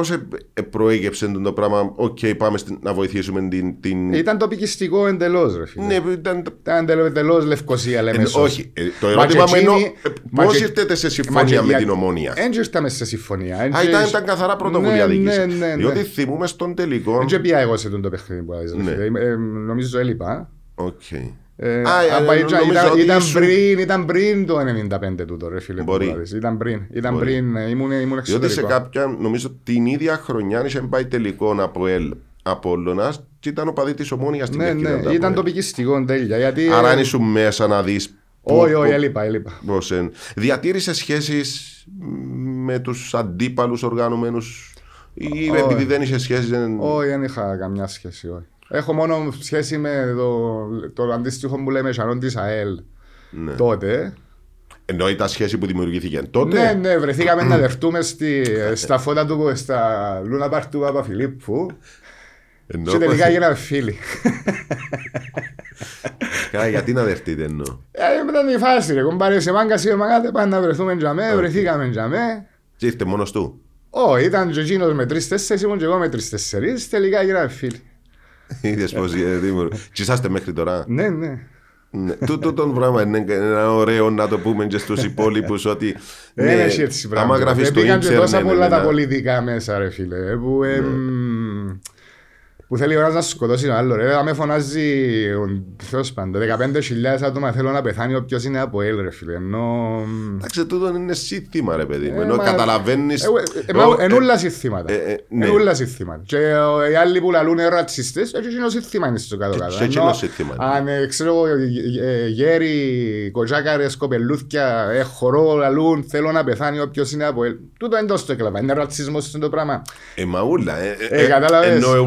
προέγεψε το πράγμα, Οκ, okay, πάμε στην, να βοηθήσουμε την, την. Ήταν τοπικιστικό εντελώς, ρε φίλε. Ναι, ήταν. Ήταν εντελώς Λευκοσία, λέμε. Ε, όχι, ε, το ερώτημα μου είναι ε, πώ ήρθατε σε συμφωνία με την ομόνια. Δεν ήρθαμε σε συμφωνία. Α, ήταν, ήταν καθαρά πρωτοβουλία ναι, ναι, ναι, ναι, Διότι θυμούμε στον τελικό. Δεν πια εγώ σε τον το παιχνίδι που ναι. Ε, Νομίζω έλειπα. Okay. Ε, ε, ήταν, πριν, ήταν πριν το 95 τούτο ρε φίλε Μπορεί. ήταν πριν, ήταν πριν ε, ήμουν, εξωτερικό Διότι σε κάποια νομίζω την ίδια χρονιά είχε πάει τελικό από ελ Απόλλωνα και ήταν ο παδί της ομόνιας στην ναι, ναι, ναι, ήταν τοπικιστικό τέλεια. Γιατί... Άρα αν ήσουν μέσα να δεις. Όχι, όχι, έλειπα. έλειπα. Διατήρησες σχέσεις με τους αντίπαλους οργανωμένους ή επειδή δεν είχες σχέση. Όχι, δεν είχα καμιά σχέση, όχι. Έχω μόνο σχέση με το, το αντίστοιχο που λέμε Σαρών της ΑΕΛ ναι. τότε. Εννοεί τα σχέση που δημιουργήθηκε τότε. Ναι, ναι, βρεθήκαμε να δεχτούμε στη, στα φώτα του, στα Λούνα Πάρ του Παπαφιλίππου. Ενώ και τελικά έγιναν φίλοι. Καλά, γιατί να δεχτείτε εννοώ. Ε, μετά τη φάση, ρε, κομπάρε σε μάγκα, σε μάγκα, πάνε να βρεθούμε τζαμέ, okay. βρεθήκαμε τζαμέ. Τι ήρθε μόνος του. Όχι, ήταν και εκείνος με τρεις-τέσσερις, ήμουν και εγώ με τρεις-τέσσερις, τελικά έγιναν φίλοι. Ήδη πώ δημιουργεί. Τσισάστε μέχρι τώρα. Ναι, ναι. ναι. Τούτο το πράγμα είναι ένα ωραίο να το πούμε και στους υπόλοιπους ότι. Ε, ναι, έχει έτσι πράγμα. Άμα γράφεις ε, το ίντερνετ. Πήγαν τόσα ναι, ναι, πολλά τα πολιτικά μέσα, ρε φίλε. Που, που θέλει ο ένας να σκοτώσει τον άλλο. Ρε, με φωνάζει ποιος πάντο, 15.000 άτομα θέλω να πεθάνει ο ποιος είναι από έλρε, φίλε. Ενώ... Εντάξει, τούτο είναι σύστημα ρε παιδί μου, ε, ενώ καταλαβαίνεις... Ε, ε, Ενούλα συστήματα. Ναι. Ενούλα συστήματα. Και οι άλλοι που λαλούν ρατσιστές, έτσι είναι ο σύστημα είναι στο κάτω-κάτω. Έτσι είναι ο σύστημα. Αν ξέρω γέροι, κοτζάκαρες, κοπελούθια, χορό, λαλούν θέλω να πεθάνει ο ποιος είναι από έλρε. Τούτο είναι το κλαμπά. είναι ρατσισμός το πράγμα. Ε, μαούλα, ε, ε, ε, ε, ε,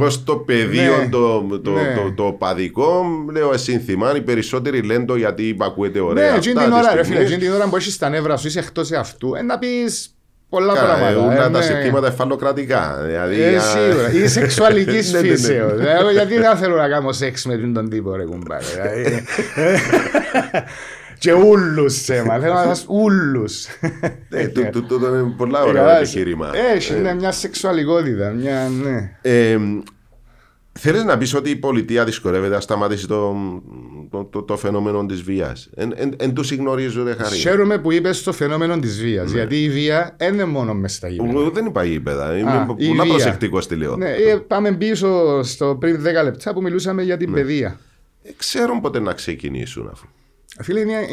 ε, πεδίο ναι, το, το, ναι. το, το, παδικό, λέω σύνθημα. Οι περισσότεροι λένε το γιατί υπακούεται ωραία. Ναι, εκείνη την ώρα, ρε φίλε, εκείνη την ώρα που έχεις τα νεύρα σου, είσαι εκτός αυτού, ε, να πεις πολλά Κα, πράγματα. Ούλα ε, τα συστήματα εφαλοκρατικά. Δηλαδή, ε, σίγουρα. Ή σεξουαλικής φύσεω. Γιατί δεν θέλω να κάνω σεξ με τον τύπο, ρε κουμπάρε. Και ούλους σε μα. Θέλω να δω ούλου. Τούτο είναι πολλά ωραία επιχείρημα. Έχει, είναι μια σεξουαλικότητα. Θέλεις να πεις ότι η πολιτεία δυσκολεύεται να σταματήσει το, το, το, το φαινόμενο της ναι. βίας. Εν, εν, εν του γνωρίζω, χαρή. Χαίρομαι που είπες το φαινόμενο της βίας. Γιατί η βία δεν είναι μόνο μες στα γήπεδα. Δεν είπα γήπεδα. Είμαι πολύ προσεκτικό στη λέω. Ναι, ε, πάμε πίσω στο πριν 10 λεπτά που μιλούσαμε για την ναι. παιδεία. Ε, ξέρουν πότε να ξεκινήσουν αφού. Φίλε, είναι... Ε,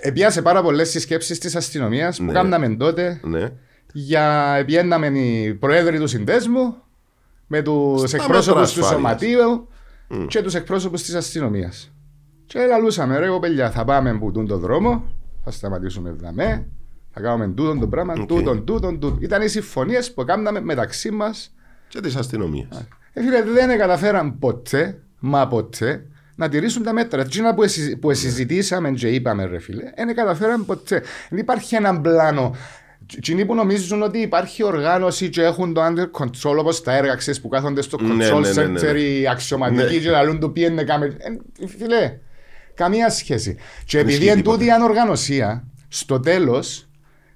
Επιάσε πάρα πολλές τι σκέψει της αστυνομίας που ναι. κάναμε τότε. Ναι. Για... Επιέναμε οι πρόεδροι του συνδέσμου με τους εκπρόσωπους του σωματείου mm. και τους εκπρόσωπους της αστυνομίας. Και λαλούσαμε, ρε παιδιά, θα πάμε που τον δρόμο, θα σταματήσουμε με, θα κάνουμε τούτον το πράγμα, okay. τούτον, τούτον, τούτον. Ήταν οι συμφωνίες που κάναμε μεταξύ μας. Και της αστυνομίας. Ε, φίλε, δεν καταφέραν ποτέ, μα ποτέ, να τηρήσουν τα μέτρα. Τι που, που ναι. συζητήσαμε και είπαμε, ρε φίλε, δεν καταφέραν ποτέ. Δεν υπάρχει έναν πλάνο Εκείνοι που νομίζουν ότι υπάρχει οργάνωση και έχουν το under control όπως τα έργα ξέρεις που κάθονται στο ναι, control ναι, ναι, ναι, center ναι, ναι, οι αξιωματικοί και λαλούν το πιένε κάμερ. Ε, φίλε, καμία σχέση. Και επειδή εν τούτη η ανοργανωσία, στο τέλος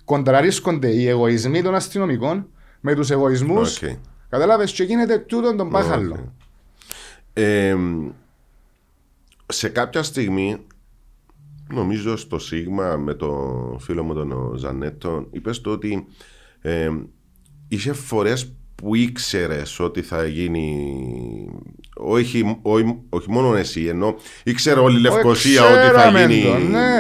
κοντραρίσκονται οι εγωισμοί των αστυνομικών με τους εγωισμούς okay. Κατάλαβες και γίνεται τούτον τον πάχαλο. Okay. Ε, σε κάποια στιγμή νομίζω στο Σίγμα με τον φίλο μου τον Ζανέτο, είπες το ότι ε, είχε φορές που ήξερες ότι θα γίνει. Όχι, όχι, μόνο εσύ, ενώ ήξερε όλη η Λευκοσία ότι θα γίνει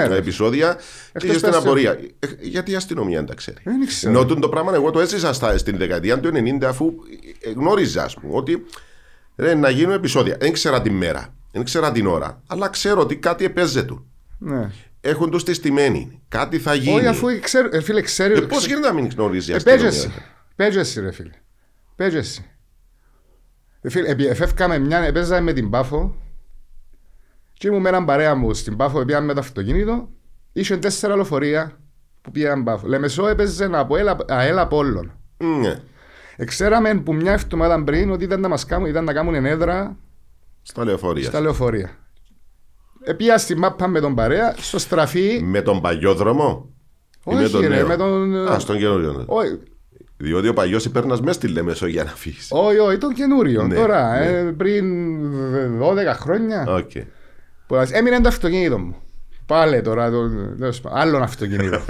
ναι. επεισόδια. Εκτός και είχε την απορία. Ε, γιατί η αστυνομία δεν τα ξέρει. Ενώ το πράγμα εγώ το έζησα στα, στην δεκαετία του 90, αφού ε, ε, γνώριζα, ας πούμε, ότι ρε, να γίνουν επεισόδια. Δεν ξέρα τη μέρα, δεν ξέρα την ώρα, αλλά ξέρω ότι κάτι επέζε του. Ναι. Έχοντος τεστημένη. Κάτι θα γίνει. Όχι, αφού ξέρει. ε, φίλε, ξέρει. Ε, Πώς γίνεται να μην γνωρίζει αυτό. Ε, αστυνομία. Παίζεσαι, ρε φίλε. Παίζεσαι. Ε, φίλε, φεύγαμε μια, παίζαμε με την Πάφο και ήμουν με έναν παρέα μου στην Πάφο, πήγαμε με το αυτοκίνητο, είχε τέσσερα λεωφορεία που πήγαν Πάφο. Λεμεσό έπαιζε από αέλα από όλων. Ναι. Εξέραμε που μια εβδομάδα πριν ότι ήταν να μας κάνουν, ήταν να κάνουν ενέδρα Στα λεωφορεία. Επία στη μάπα με τον παρέα, στο στραφή. Με τον παλιό δρόμο. Όχι, με τον. με τον... Α, στον καινούριο. Ναι. Όχι. Διότι ο παλιός υπέρνας μέσα στη Λέμεσο για να φύγεις. Όχι, όχι, τον καινούριο. Ναι, τώρα, ναι. Ε, πριν 12 χρόνια. Okay. Που, έμεινε το αυτοκίνητο μου. Πάλε τώρα, το, άλλον αυτοκίνητο.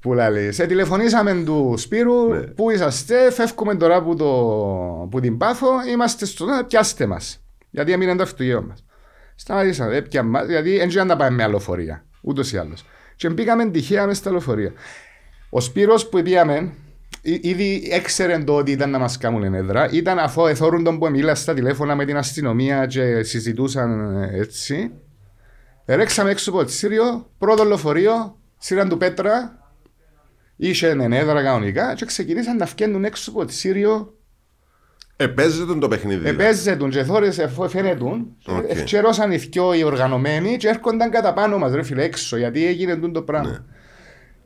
που λέει. Σε τηλεφωνήσαμε τους Σπύρου, πού είσαστε, φεύγουμε τώρα που, το, που την Πάθο, είμαστε στο πιάστε μας. Γιατί έμεινε το αυτοκίνητο μας. Σταματήσα, δεν πια γιατί δεν ξέρω να πάμε με αλοφορία, ούτως ή άλλως. Και μπήκαμε τυχαία μέσα στα λεωφορεία. Ο Σπύρος που πήγαμε, ήδη έξερε το ότι ήταν να μας κάνουν ενέδρα. Ήταν αφού εθώρουν τον που μίλα στα τηλέφωνα με την αστυνομία και συζητούσαν έτσι. Ρέξαμε έξω από το Σύριο, πρώτο λεωφορείο, σύραν του Πέτρα, είχε ενέδρα κανονικά και ξεκινήσαν να φκένουν έξω από το Σύριο Επέζεσαι τον το παιχνίδι. Δηλαδή. Επέζεσαι τον και θόρες φέρε τον. Ευκαιρώσαν οι δυο οι οργανωμένοι και έρχονταν κατά πάνω μας ρε φίλε έξω γιατί έγινε τον το πράγμα. Ναι.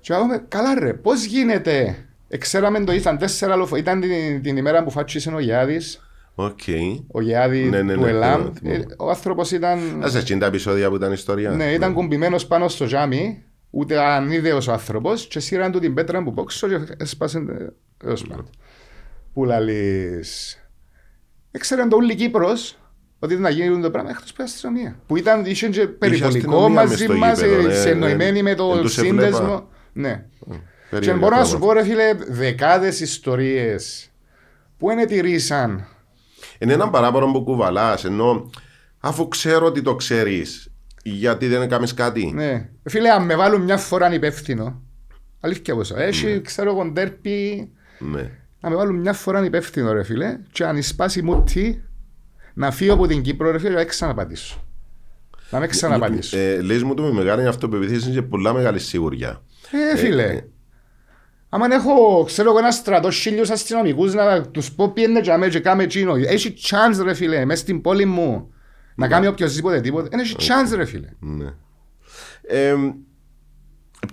Και είπαμε καλά ρε πώς γίνεται. Εξέραμε το ήταν τέσσερα λοφό. Ήταν την, ημέρα που φάτσισε ο Γιάδης. Ο Γιάδη ναι, ναι, του ναι, ΕΛΑΜ. Ε, ο άνθρωπος ήταν. Να σε τα επεισόδια που ήταν ιστορία. Ναι, ήταν ναι. κουμπημένος πάνω στο τζάμι, ούτε ο άνθρωπος, και σύραν του την πέτρα που πόξω και έσπασε. Ε, Έξεραν το όλη Κύπρος ότι να γίνουν το πράγμα εκτό από αστυνομία. Που ήταν ίσω και περιπολικό μαζί μα, ε, ναι, συνοημένοι ναι. με το σύνδεσμο. Ναι. Και μπορώ να σου πω, ρε φίλε, δεκάδες ιστορίες που είναι Είναι ένα παράπονο που κουβαλάς, ενώ αφού ξέρω ότι το ξέρεις, γιατί δεν κάνει κάτι. Ναι. Φίλε, αν με βάλουν μια φορά ανυπεύθυνο, αλήθεια πόσα. Έχει, ναι. ξέρω εγώ, Ναι να με βάλουν μια φορά υπεύθυνο, ρε φίλε, και αν εισπάσει μου τι, να φύγω από την Κύπρο, ρε φίλε, να ξαναπατήσω. Να με ξαναπατήσω. Ε, ε, Λες μου το με μεγάλη αυτοπεποίθηση και πολλά μεγάλη σίγουρια. Ε, ε, φίλε. Ε, έχω, ξέρω εγώ, ένας στρατός χίλιους αστυνομικούς να τους πω είναι και και κάμε εκείνο. Έχει chance ρε φίλε, μέσα στην πόλη μου. Να ναι. κάνει οποιοςδήποτε τίποτα Έχει ε, chance ρε φίλε. Ναι. Ε,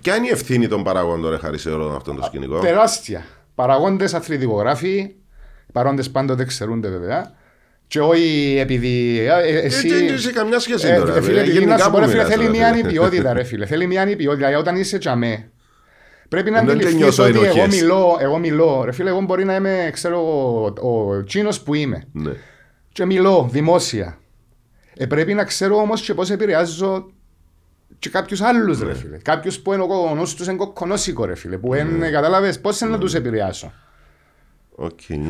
ποια είναι η ευθύνη των παραγόντων ρε Χαρίς, σε όλο αυτό το σκηνικό. Τεράστια. Παραγόντες αθλητικογράφοι, παρόντες πάντοτε ξερούνται βέβαια. Και όχι επειδή. Ε, ε, εσύ. Ε, δεν έχει καμιά σχέση ε, τώρα. Φίλε, σου πω, φίλε, θέλει μια ανυπιότητα, ρε φίλε. Θέλει μια ανυπιότητα. Όταν είσαι τσαμέ, πρέπει να αντιληφθείς ότι εγώ μιλώ, εγώ μιλώ. Ρε φίλε, εγώ μπορεί να είμαι, ξέρω, ο τσίνος που είμαι. Ναι. Και μιλώ δημόσια. Ε, πρέπει να ξέρω όμως και πώς επηρεάζω και κάποιους άλλους, ρε φίλε. Κάποιους που είναι ο του είναι κοκκονόσικο, ρε φίλε. Που δεν ναι. κατάλαβες πώς να ναι. τους επηρεάσω.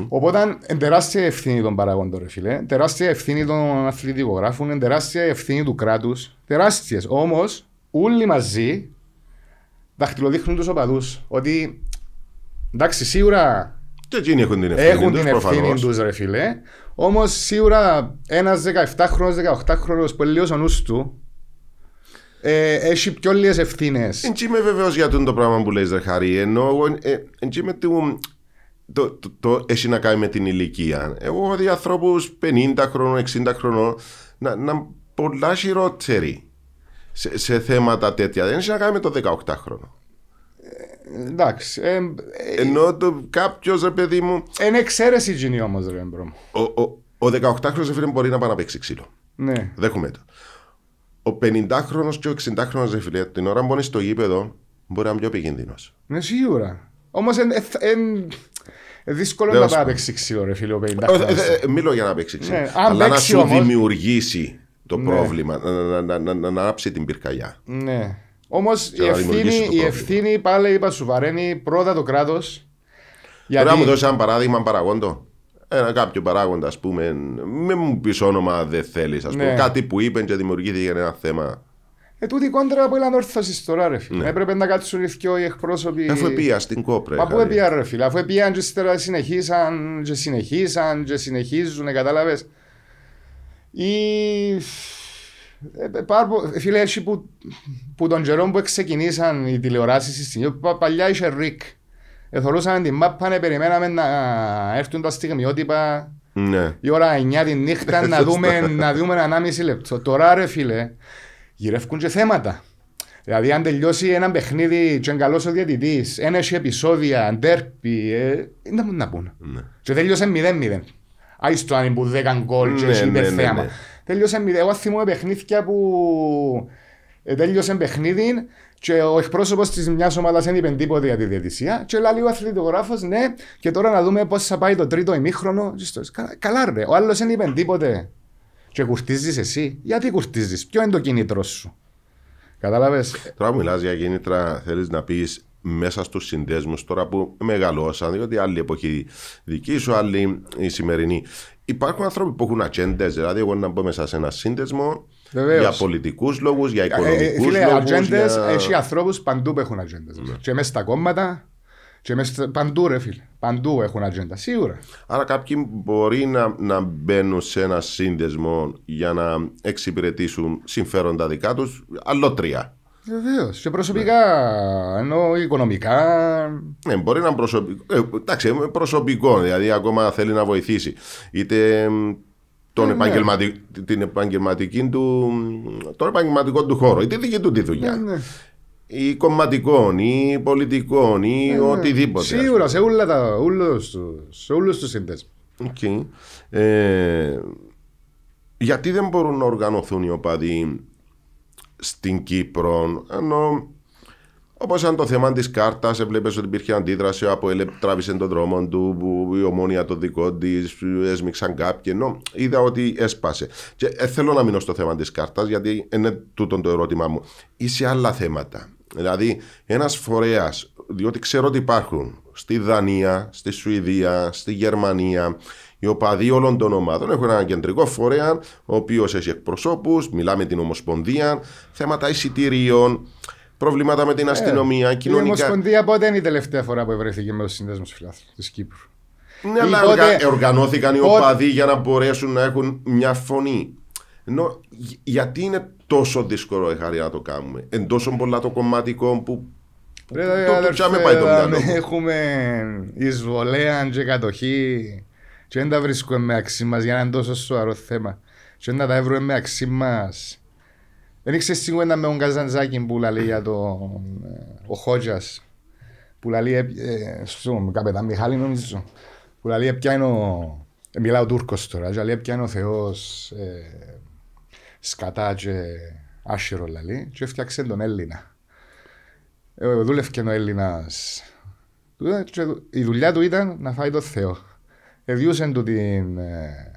Οπότε, είναι τεράστια ευθύνη των παραγόντων, ρε φίλε. τεράστια ευθύνη των αθλητικογράφων, Είναι τεράστια ευθύνη του κράτους. Τεράστιες. Όμως, όλοι μαζί δαχτυλοδείχνουν τους οπαδούς. Ότι εντάξει, σίγουρα. Και εκείνοι έχουν την ευθύνη, έχουν τους, ρε φίλε. Όμως σίγουρα ένας 17χρονο, 18χρονο που λέει ο νους του ε, έχει πιο λίγες ευθύνες. Εν είμαι βεβαίως για το πράγμα που λέει, Ζαχαρή. Ενώ εγώ ε, εν είμαι του. Το, το, το έχει να κάνει με την ηλικία. Εγώ έχω δει ανθρώπου 50 χρόνων, 60 χρόνων να, να πολλά χειρότεροι σε, σε θέματα τέτοια. Δεν έχει να κάνει με το 18 χρόνο. Ε, εντάξει. Ε, ε, Ενώ το κάποιος ρε παιδί μου. Εν εξαίρεση γίνει όμως, ρε μπρο. Ο, ο, ο 18χρονο μπορεί να πάει να παίξει ξύλο. Ναι. Δέχομαι το ο 50χρονο και ο 60χρονο ρε την ώρα που είναι στο γήπεδο, μπορεί να είναι πιο επικίνδυνος. Ναι, σίγουρα. Όμως δύσκολο να παίξει ξύλο, ρε φίλε, ο 50 ε, ε, ε, Μιλώ για να παίξει ξύλο. Ναι, Αλλά να σου δημιουργήσει το ναι. πρόβλημα, να ανάψει την πυρκαγιά. Ναι. Όμως η ευθύνη, πάλι είπα σου βαραίνει πρώτα το κράτος. Γιατί... να μου δώσεις ένα παράδειγμα παραγόντο ένα κάποιο παράγοντα, ας πούμε. με μου πεις όνομα, δεν θέλεις, ας πούμε. Ναι. Κάτι που είπε και δημιουργήθηκε ένα θέμα. Ε, τούτη κόντρα που ήταν όρθωση τώρα, ρε φίλε. Ναι. Έπρεπε να κάτσουν οι οι εκπρόσωποι. Αφού πία στην κόπρα. Μα πού ρε φίλε. Αφού πία και ύστερα συνεχίσαν και συνεχίσαν και συνεχίζουν, κατάλαβες. Ή. Ε, ε, φίλε, έτσι που, που τον καιρό που ξεκινήσαν οι τηλεοράσεις στην παλιά είσαι ρικ. Εθολούσαμε την μάπα, περιμέναμε να έρθουν τα στιγμιότυπα ναι. η ώρα 9 τη νύχτα ναι, να δούμε, να δούμε ανάμιση λεπτό. Τώρα ρε φίλε, γυρεύκουν και θέματα. Δηλαδή αν τελειώσει ένα παιχνίδι και καλός ο διαιτητής, ένα έχει επεισόδια, αντέρπι, ε, δεν μπορούν να πούν. Ναι. Και τέλειωσε 0-0. Άιστο αν που 10 γκολ και ναι, έχει ναι. ναι τέλειωσε 0. Εγώ θυμούμαι παιχνίδια που ε, τέλειωσε παιχνίδι και ο εκπρόσωπος της μιας ομάδας δεν είπε τίποτα για τη διαιτησία. Και λέει ο αθλητογράφος, ναι, και τώρα να δούμε πώς θα πάει το τρίτο ημίχρονο. Καλά, ρε. Ο άλλος δεν είπε τίποτε. Και κουρτίζεις εσύ. Γιατί κουρτίζεις, Ποιο είναι το κίνητρο σου. Κατάλαβες. Τώρα μιλάς για κίνητρα, θέλεις να πεις μέσα στους συνδέσμους τώρα που μεγαλώσαν, διότι άλλη εποχή δική σου, άλλη η σημερινή. Υπάρχουν άνθρωποι που έχουν ατζέντες, δηλαδή εγώ να μπω μέσα σε ένα σύνδεσμο για πολιτικούς λόγους, για οικονομικού ε, ε, ε λόγους. Ατζέντες, για... έχει ανθρώπους παντού που έχουν ατζέντες. Ναι. Και μέσα στα κόμματα, και μέσα παντού, ρε φίλε. Παντού έχουν ατζέντα, σίγουρα. Άρα κάποιοι μπορεί να, να μπαίνουν σε ένα σύνδεσμο για να εξυπηρετήσουν συμφέροντα δικά τους, αλλότρια. Βεβαίως. Σε προσωπικά, ναι. ενώ οικονομικά. Ναι, μπορεί να είναι προσωπικό. Ε, εντάξει, ε, προσωπικό, δηλαδή ακόμα θέλει να βοηθήσει. Είτε τον ε, ναι. την επαγγελματική του, τον επαγγελματικό του χώρο, είτε δική του τη δουλειά. Ναι, ή κομματικών, ή πολιτικών, ή ναι. οτιδήποτε. Σίγουρα, σε όλα τα, σε όλους τους συνδέσμους. Okay. γιατί δεν μπορούν να οργανωθούν οι οπαδοί στην Κύπρο. Ενώ Όπως ήταν το θέμα της κάρτας, έβλεπες ότι υπήρχε αντίδραση. Από ΕΛΕΠ τράβησε τον δρόμο του, η ομόνια το δικό της, έσμιξαν κάποιοι. Ενώ είδα ότι έσπασε. Και ε, θέλω να μείνω στο θέμα της κάρτας, γιατί είναι τούτο το ερώτημά μου. Ή σε άλλα θέματα. Δηλαδή, ένας φορέας, διότι ξέρω ότι υπάρχουν στη Δανία, στη Σουηδία, στη Γερμανία, οι οπαδοί όλων των ομάδων έχουν έναν κεντρικό φορέα, ο οποίος έχει εκπροσώπους, μιλάμε με την Ομοσπονδία, θέματα εισιτηρίων, προβλήματα με την ε, αστυνομία, ε, κοινωνικά. Η Ομοσπονδία πότε είναι η τελευταία φορά που ευρεθήκε με το Συνδέσμο της Κύπρου. Ναι, αλλά πότε... οργανώθηκαν οι οπαδοί για να μπορέσουν να έχουν μια φωνή. Ενώ, γιατί είναι τόσο δύσκολο ε, η χαρία να το κάνουμε, εν τόσο πολλά το κομματικό που Ρε, το, αδερφέ, πάει το μυαλό. Έχουμε εισβολέα και κατοχή και δεν τα βρίσκουμε με αξί μας για να είναι τόσο σοβαρό θέμα. Και δεν τα βρούμε με αξί μας. Δεν είχε σίγουρα με τον Καζαντζάκη που λέει για το... ο Χότζας. Που λέει, ε, ε σου, καπετά Μιχάλη νομίζω. Που λέει, «Ε, είναι ο... Ε, μιλάω Τούρκος τώρα, και λέει, είναι ο Θεός ε, σκατά και άσχερο λέει. και έφτιαξε τον Έλληνα. Ε, δούλευκε ο Έλληνας. Η δουλειά του ήταν να φάει τον Θεό. Εδιούσε του την ε,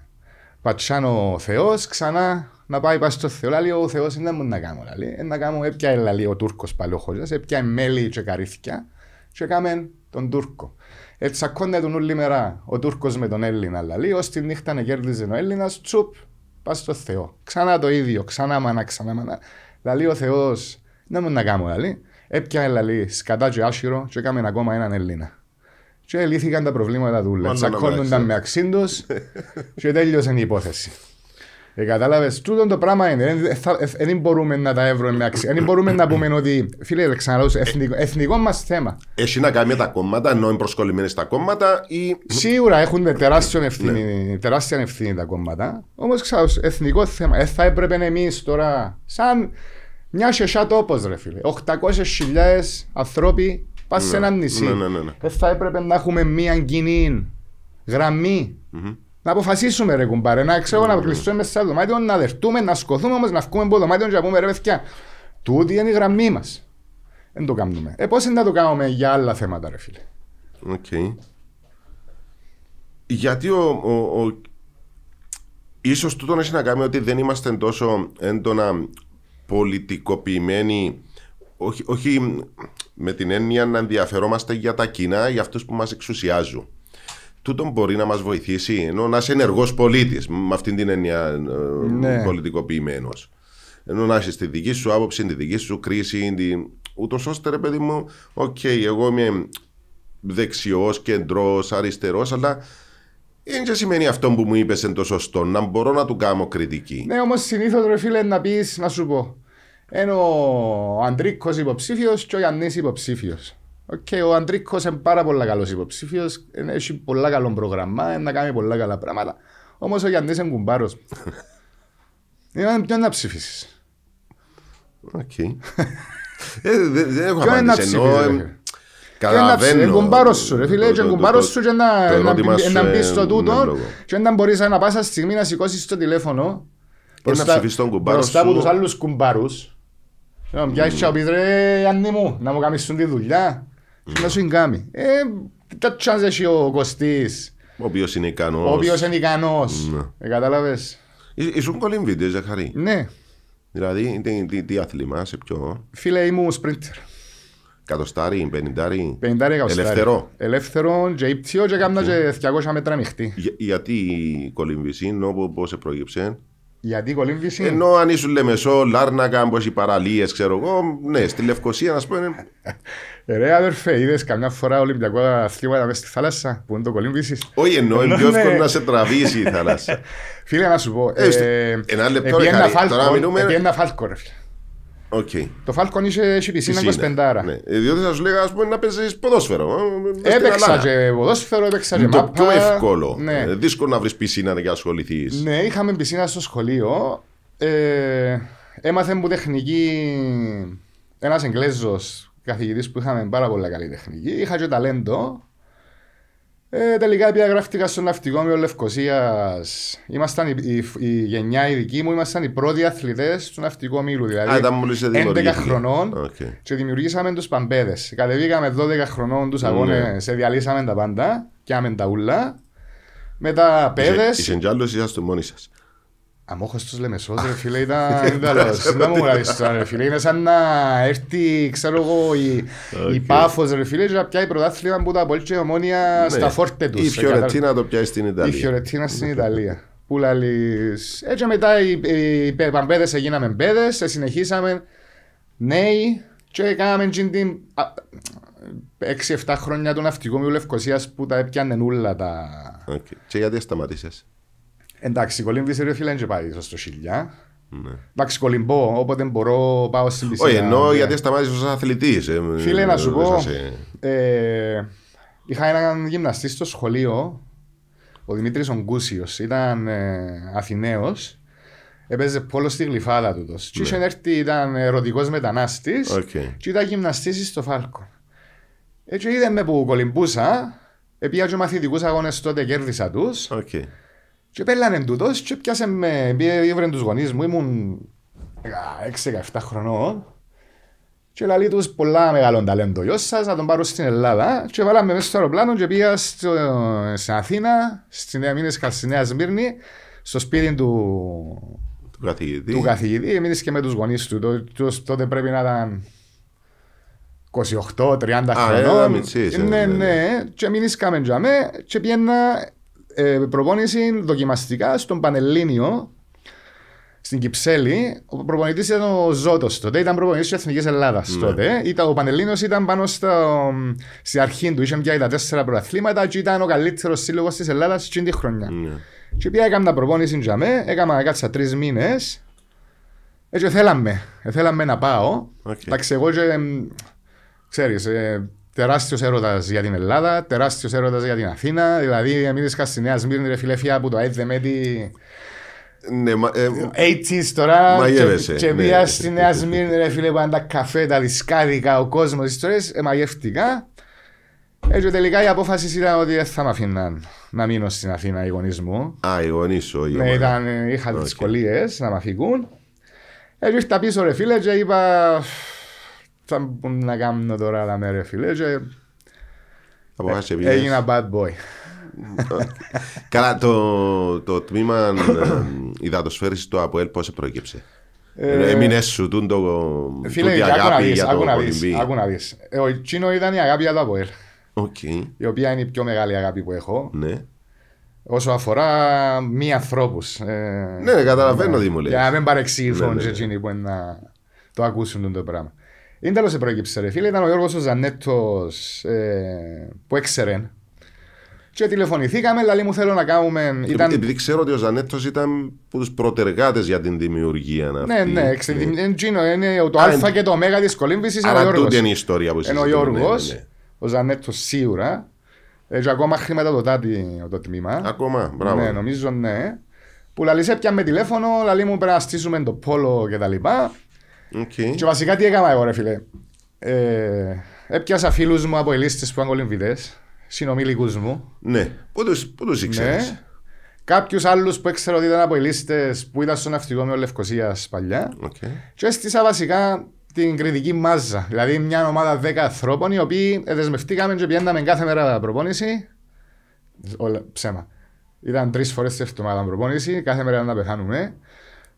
Πατσάνο Θεός, ξανά να πάει πάση στο Θεό. Λέει ο Θεός δεν μου να κάνω. Λέει, ε, να κάνω, έπια λέει, ο Τούρκος παλαιοχωρία, έπια μέλη και καρύφια, και κάμε τον Τούρκο. Έτσι ακόμα τον όλη μερά ο Τούρκος με τον Έλληνα. Λέει, ω τη νύχτα να κέρδιζε ο Έλληνας, τσουπ, πας στο Θεό. Ξανά το ίδιο, ξανά μάνα, ξανά μάνα. Λέει ο Θεός, δεν μου να κάνω. Λέει, έπια λέει, σκατά και άσυρο και κάμε ακόμα έναν Έλληνα. Και λύθηκαν τα προβλήματα του Τσακώνονταν με αξίντος και τέλειωσε η υπόθεση. Ε, Κατάλαβες, τούτο το πράγμα είναι. Δεν μπορούμε να τα εύρουμε με Δεν μπορούμε να πούμε ότι. Φίλε, ξαναλέω, εθνικό, εθνικό μας θέμα. Έχει να κάνει με τα κόμματα, ενώ είναι προσκολλημένε τα κόμματα. Ή... Σίγουρα έχουν ναι. τεράστια ευθύνη, ευθύνη τα κόμματα. Όμως, ξαναλέω, εθνικό θέμα. Ε, θα έπρεπε εμείς τώρα, σαν μια σεσά τόπος, ρε φίλε. 800.000 άνθρωποι πας σε ένα ναι, ναι, νησί. Δεν ναι, θα έπρεπε να έχουμε μία κοινή γραμμή. Να αποφασίσουμε ρε κουμπάρε, να ξέρω να κλειστούμε μέσα στο δωμάτιο, να δεχτούμε, να σκοθούμε όμως, να βγούμε από το δωμάτιο και να πούμε ρε παιδιά, τούτη είναι η γραμμή μας. Δεν το κάνουμε. Ε, πώς είναι να το κάνουμε για άλλα θέματα, ρε φίλε. Γιατί ο, ο, ο... Ίσως τούτο έχει να κάνει ότι δεν είμαστε τόσο έντονα πολιτικοποιημένοι όχι, όχι με την έννοια να ενδιαφερόμαστε για τα κοινά, για αυτούς που μας εξουσιάζουν. Τούτο μπορεί να μας βοηθήσει, ενώ να είσαι ενεργός πολίτης, με αυτήν την έννοια ε, ναι. πολιτικοποιημένος. Ενώ να έχεις τη δική σου άποψη, τη δική σου κρίση, τη... ούτως ώστε ρε παιδί μου, οκ, okay, εγώ είμαι δεξιός, κεντρός, αριστερός, αλλά δεν και σημαίνει αυτό που μου είπες το σωστό, να μπορώ να του κάνω κριτική. Ναι, όμως συνήθως ρε φίλε να πεις, να σου πω, είναι ο Αντρίκος υποψήφιος και ο Γιάννης υποψήφιος. Okay, ο Αντρίκος είναι πάρα πολύ καλός υποψήφιος, έχει πολλά καλό πρόγραμμα, να κάνει πολλά καλά πράγματα. Όμως ο Γιάννης είναι κουμπάρος. είναι ποιον να ψηφίσεις. Οκ. Ε, Δεν έχω απάντηση. Καταλαβαίνω. Κουμπάρος σου ρε φίλε και κουμπάρος σου και να μπεις στο τούτο και να μπορείς να πάσα στιγμή να σηκώσεις το τηλέφωνο. Πρέπει να τον κουμπάρο σου. Μπροστά από τους άλλους κουμπάρους να ε, μου πιάσεις και πεις ρε Άννη μου, να μου κάνεις τη δουλειά και να σου την κάνει. Ε, τα τσάνς έχει ο Κωστής. Ο οποίος είναι ικανός. Ο οποίος είναι ικανός. Ναι. Ε, κατάλαβες. Ε, ήσουν κολυμβίτες, Ζαχαρή. Ναι. Δηλαδή, τι άθλημα, σε ποιο. Φίλε, ήμουν σπρίντερ. Κατοστάρι, πενιντάρι. Πενιντάρι, εκατοστάρι. Ελεύθερο. Ελεύθερο και ύψιο και κάμνα και 200 μέτρα ανοιχτή. Γιατί η κολυμβήση, όπου πώς προήγηψε, γιατί η Κολύμβηση. Ενώ αν ήσουν Λεμεσό, Λάρνακα, αν οι παραλίες, ξέρω εγώ, ναι, στη Λευκοσία να σου πω. Ρε αδερφέ, είδες καμιά φορά Ολυμπιακό αθλήματα μέσα στη θάλασσα που είναι το Κολύμβησης. Όχι εννοώ, είναι πιο ναι. εύκολο να σε τραβήσει η θάλασσα. Φίλε, να σου πω. Ε, ε, ένα λεπτό, ε, τώρα μιλούμε. Ένα φάλκο, Okay. Το Falcon είχε πισίνα 25. Ναι. Ε, διότι θα σου λέγα πούμε, να παίζεις ποδόσφαιρο. Ε, έπαιξα και ποδόσφαιρο, έπαιξα και μάπα. Το πιο εύκολο. Ναι. Ε, δύσκολο να βρεις πισίνα να ασχοληθείς. Ναι, είχαμε πισίνα στο σχολείο. Ε, έμαθε μου τεχνική ένας Εγγλέζος καθηγητής που είχαμε πάρα πολύ καλή τεχνική. Είχα και ταλέντο. Ε, τελικά πια γράφτηκα στο ναυτικό με ο Ήμασταν η, γενιά η δική μου, ήμασταν οι πρώτοι αθλητές του ναυτικού μήλου. Δηλαδή, Α, 11 χρονών και δημιουργήσαμε τους παμπέδες. Κατεβήκαμε 12 χρονών τους αγώνες, mm. Ναι. διαλύσαμε τα πάντα, πιάμε τα ούλα. Μετά πέδες. Είσαι, είσαι κι ή είσαι στο μόνοι σας. Αμόχος τους λέμε ρε φίλε ήταν καλός. Δεν μου γράψεις τώρα ρε φίλε. Είναι σαν να έρθει ξέρω εγώ η πάφος ρε φίλε και να πιάει πρωτάθλημα που τα πολύ ομόνια ναι. στα φόρτε τους. Η ε, Φιωρετίνα το πιάει στην Ιταλία. Η Φιωρετίνα στην Ιταλία. Που λαλείς. Έτσι ε, μετά οι παμπέδες έγιναμε ε, μπέδες, συνεχίσαμε νέοι και κάναμε την 6-7 χρόνια του ναυτικού μου Λευκοσίας που τα έπιανε όλα τα... Και γιατί σταματήσες. Εντάξει, κολύμβησε ρε φίλε, δεν πάει στο χιλιά. Ναι. Εντάξει, κολυμπώ, όποτε μπορώ πάω στην πισίνα. Όχι, εννοώ ναι. γιατί σταμάτησε ως αθλητής. Ε, φίλε, να σου πω, ε, είχα έναν γυμναστή στο σχολείο, ο Δημήτρης Ογκούσιος, ήταν ε, Αθηναίος, έπαιζε πόλο στη γλυφάδα του. Τι ναι. είχε έρθει, ήταν ερωτικός μετανάστης και ήταν γυμναστής στο Φάλκο. Έτσι είδε με που κολυμπούσα, Επειδή και μαθητικούς αγώνες τότε, κέρδισα τους. Και πέλανε τούτος και πιάσε με, πήγε τους γονείς μου, ήμουν 6-17 χρονών και λαλεί τους πολλά μεγάλο ταλέντο γιος σας να τον πάρω στην Ελλάδα και βάλαμε μέσα στο αεροπλάνο και πήγα στο, στην Αθήνα, στη Νέα Μήνες, στη Νέα Σμύρνη, στο σπίτι του, του καθηγητή. Του καθηγητή. Μείνεις και με τους γονείς του, το, τότε πρέπει να ήταν 28-30 χρονών. Α, ναι, ναι, ναι, ναι, και μείνεις κάμεντζαμε και πήγαινα ε, προπόνηση δοκιμαστικά στον Πανελλήνιο στην Κυψέλη, ο προπονητής ήταν ο Ζώτος τότε, ήταν προπονητής της Εθνικής Ελλάδας ναι. τότε. Ήταν, ο Πανελίνο ήταν πάνω στο, στην αρχή του, είχε πια τα τέσσερα προαθλήματα και ήταν ο καλύτερος σύλλογος της Ελλάδας την χρονιά. Ναι. Και πια έκανα προπόνηση για μέ, έκανα κάτσα τρεις μήνες. Έτσι ε, θέλαμε, ε, θέλαμε να πάω. Okay. Εντάξει, εγώ και, ξέρεις, ε, Τεράστιος έρωτας για την Ελλάδα, τεράστιος έρωτας για την Αθήνα. Δηλαδή, εμείς στη Νέα Σμύρνη, ρε φιλέφια που το με τη. Ναι, ε, τώρα μαγεύεσαι, και, ναι. μία στη Νέα Σμύρνη ρε φίλε που ήταν τα καφέ, τα δισκάδικα, ο κόσμος, οι ιστορίες, ε, Έτσι, ε, τελικά η απόφαση ήταν ότι δεν θα με αφήναν να μείνω στην Αθήνα οι γονείς μου. Α, οι γονείς σου, ναι, ήταν, είχα okay. δυσκολίες να με αφηγούν. Έτσι ε, ήρθα πίσω ρε φίλε και είπα θα μπορούν να κάνουν τώρα αλλά μέρα, φίλε και... Ε, έγινα bad boy. Καλά, το, το τμήμα υδατοσφαίρησης ε, του ΑΠΟΕΛ πώς προέκυψε. Ε, Έμεινες σου το την αγάπη για το Κολυμπή. Άκου να δεις. Ο Τσίνο ήταν η αγάπη για το ΑΠΟΕΛ. Η οποία είναι η πιο μεγάλη αγάπη που έχω. ναι Όσο αφορά μη ανθρώπους. Ναι, καταλαβαίνω τι μου λέει. Για να μην παρεξηγηθούν ναι, ναι, ναι. εκείνοι που να το ακούσουν το πράγμα. Δεν τέλος σε προέκυψε ρε φίλε, ήταν ο Γιώργος ο Ζανέτος ε, που έξερε και τηλεφωνηθήκαμε, αλλά μου θέλω να κάνουμε. Ήταν... Επειδή ξέρω ότι ο Ζανέτος ήταν από τους προτεργάτες για την δημιουργία αυτή. Ναι, ναι, εξειδικευμένο. Ναι. Είναι το Α και το Ω της κολύμβησης. Αλλά τούτη είναι η ιστορία που ο Ενώ ναι, ναι, ο Γιώργο, ο Ζανέτος σίγουρα. Έτσι, ε, ακόμα χρήματα το τμήμα. Ακόμα, μπράβο. Ναι, νομίζω ναι. Που λαλή σε με τηλέφωνο, λαλή μου πρέπει να στήσουμε το πόλο κτλ. Okay. Και βασικά τι έκανα εγώ, ρε φίλε. Ε, έπιασα φίλους μου από ελίστες που ήταν κολυμβητέ, συνομιλικούς μου. Ναι. Πού τους ήξερε. Ναι. Κάποιους άλλους που ήξερα ότι ήταν από ελίστες που ήταν στο ναυτικό με Λευκοσίας παλιά. Okay. Και έστησα βασικά την κριτική μάζα. Δηλαδή μια ομάδα 10 ανθρώπων οι οποίοι δεσμευτήκαμε και πιέναμε κάθε μέρα προπόνηση. ψέμα. Ήταν τρεις φορές τη εβδομάδα προπόνηση, κάθε μέρα να πεθάνουμε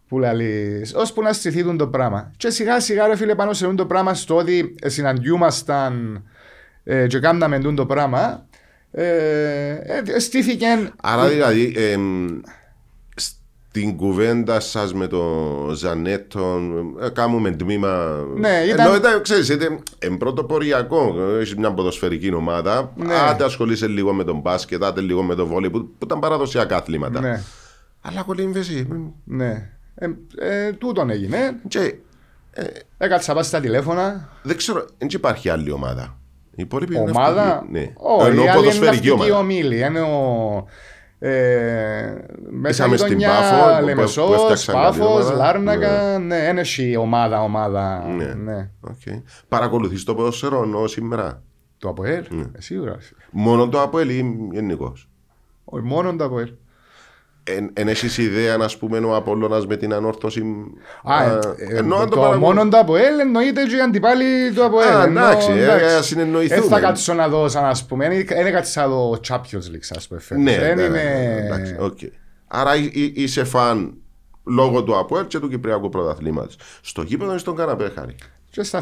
που λαλείς, ώσπου να στηθεί το πράγμα. Και σιγά σιγά ρε φίλε πάνω σε το πράγμα στο ότι ε, συναντιούμασταν ε, και κάναμε το πράγμα, ε, ε, ε στήθηκε... Άρα δηλαδή, ε, κουβέντα σας με τον Ζανέτον, ε, κάνουμε τμήμα. Ναι, ήταν. Ενώ, ήταν, ξέρεις, ήταν πρωτοποριακό. Έχεις μια ποδοσφαιρική ομάδα. Ναι. Άντε ασχολείσαι λίγο με τον μπάσκετ, άντε λίγο με τον βόλιο, που, που ήταν παραδοσιακά αθλήματα. Ναι. Αλλά κολύμβεσαι. Ναι. Ε, ε, τούτον έγινε. Και, ε, Έκατσα πάση στα τηλέφωνα. Δεν ξέρω, δεν υπάρχει άλλη ομάδα. Η υπόλοιπη ομάδα. Ναι. Είναι ναι. Όχι, Ενώ η είναι αυτή ομάδα. ομίλη. Είναι ο... Ε, μέσα Είσαμε στην Πάφο, Λεμεσός, Πάφος, Λάρνακα, ναι, ναι η ομάδα, ομάδα. Ναι. ναι. Okay. Παρακολουθείς το ποδοσφαιρό ενώ σήμερα. Το ΑΠΟΕΛ, ναι. σίγουρα. Μόνο το ΑΠΟΕΛ ή γενικώς. Όχι, μόνο το ΑΠΟΕΛ. Εν έχεις ιδέα να πούμε ο Απόλλωνας με την ανόρθωση ε, ε, Ενώ το μόνο το ΑΠΟΕΛ εννοείται και οι αντιπάλοι του ΑΠΟΕΛ Α, ε, εντάξει, ας συνεννοηθούμε Δεν θα κάτσω να δω σαν ας πούμε, είναι κάτι σαν το Champions League ας πούμε ναι, ναι, ναι, ναι, εντάξει, οκ Άρα είσαι φαν λόγω του ΑΠΟΕΛ και του Κυπριακού Πρωταθλήματος Στο κήπεδο ή στον Καναπέχαρη Χάρη Και στα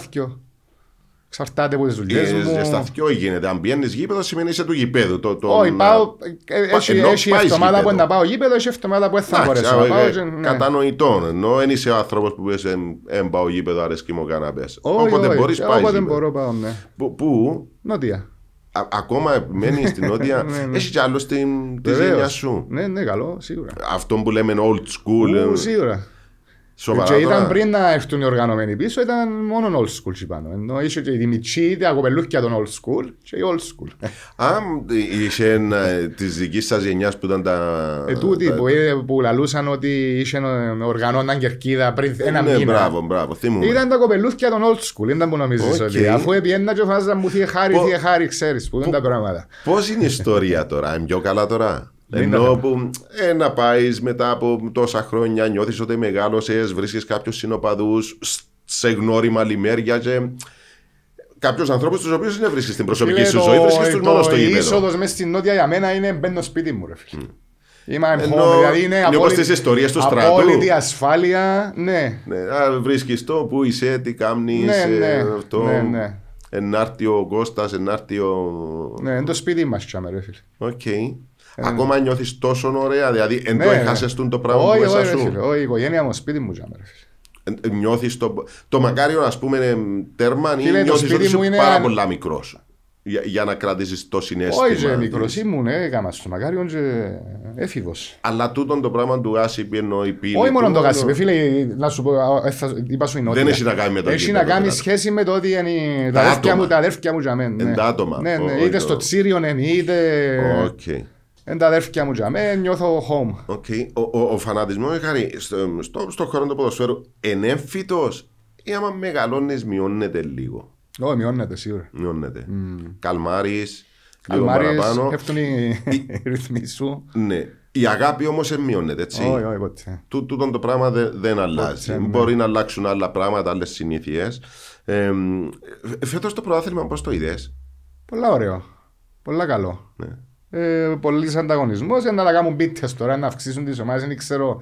Εξαρτάται από τις δουλειές μου. στα αυτιό γίνεται. Αν πιένει γήπεδο, σημαίνει είσαι του γηπέδου. Το, το... Όχι, πάω. Ε, έχει, εβδομάδα που να πάω γήπεδο, έχει εβδομάδα που θα μπορέσω να ε, πάω. Ε, ναι. Κατανοητό. Ενώ δεν είσαι άνθρωπος που πει δεν πάω γήπεδο, αρέσκει μου να Όποτε μπορείς, πάει. Όποτε μπορώ, πάω. Ναι. Πού? Νότια. Ακόμα μένει στην Νότια. Ναι, ναι. Έχεις κι άλλο στην γενιά σου. Ναι, ναι, καλό, σίγουρα. Αυτό που λέμε old school. Σίγουρα. Σοβαρά, και τώρα... ήταν πριν να έρθουν οι οργανωμένοι πίσω, ήταν μόνο old school και πάνω. Ενώ είσαι και η Δημητσή, τα κοπελούκια των old school και η old school. Ε, αν είσαι ε, της δικής σας γενιάς που ήταν τα. Ε, τούτη τα... που, ε, που λαλούσαν ότι είσαι οργανώναν κερκίδα πριν ένα ναι, μήνα. Μπράβο, μπράβο, θυμούμε. Ήταν τα κοπελούκια των old school, ήταν που νομίζεις okay. ότι. Αφού επιέννα και φάζα μου θύε χάρη, θύε χάρη, ξέρεις που είναι τα πράγματα. Πώς είναι η ιστορία τώρα, είναι πιο καλά τώρα. Ενώ που ε, να πάεις μετά από τόσα χρόνια, νιώθεις ότι μεγάλωσες, βρίσκεις κάποιους συνοπαδούς σε γνώριμα λιμέρια και κάποιους ανθρώπους τους οποίους δεν βρίσκεις στην προσωπική σου ζωή, βρίσκεις τους μόνο στο γήπεδο. Η είσοδο μέσα στην νότια για μένα είναι μπαίνω σπίτι μου, ρε φίλε. Είμαι Ενώ, δηλαδή είναι απόλυτη, τις ιστορίες του στρατού. Απόλυτη ασφάλεια, ναι. ναι βρίσκεις το που είσαι, τι κάνεις, ναι, ναι, ε, αυτό. Ναι, ναι. Ενάρτιο ο Κώστας, ενάρτιο... Ναι, είναι το σπίτι μας, τσάμε ρε φίλε. Οκ. Okay. Ε, Ακόμα ναι. νιώθεις τόσο ωραία, δηλαδή εν ναι, το έχασε το πράγμα που έσα σου. Όχι, η οικογένεια μου σπίτι μου για. Ε, νιώθεις το. Το μακάριο, ας πούμε, ε, τέρμα ή νιώθει ότι είσαι πάρα πολύ μικρός. Για, να κρατήσεις το συνέστημα. Όχι, είναι μικρός ήμουν, έκανα στο μακάριο και έφηβος. Αλλά τούτον το πράγμα του Άσιπ εννοεί πίνη. Όχι μόνο το Άσιπ, φίλε, να σου πω, είπα σου είναι Δεν έχει να κάνει με το Έχει να κάνει σχέση με το ότι είναι τα αδέρφια μου, τα μου για ναι. είτε στο Τσίριον, είτε. Εν τα αδέρφια μου τζαμέ, νιώθω home. Okay. Ο, ο, ο φανατισμός, Χάρη, στο, στο, στο χώρο του ποδοσφαίρου, ενέμφυτο ή άμα μεγαλώνεις, μειώνεται λίγο. Όχι, μειώνεται σίγουρα. Μειώνεται. Mm. Καλμάρι, λίγο παραπάνω. Πέφτουν οι ρυθμοί σου. Ναι. Η αγάπη όμως μειώνεται, έτσι. Όχι, όχι, ποτέ. Τούτον το πράγμα δεν αλλάζει. Ναι. Μπορεί να αλλάξουν άλλα πράγματα, άλλες συνήθειες. Ε, Φέτος το προάθλημα πώς το είδες. Πολλά ωραίο. Πολλά καλό. Ναι ε, πολλή ανταγωνισμός για να τα κάνουν πίτε τώρα, να αυξήσουν τις ομάδες. Δεν ξέρω.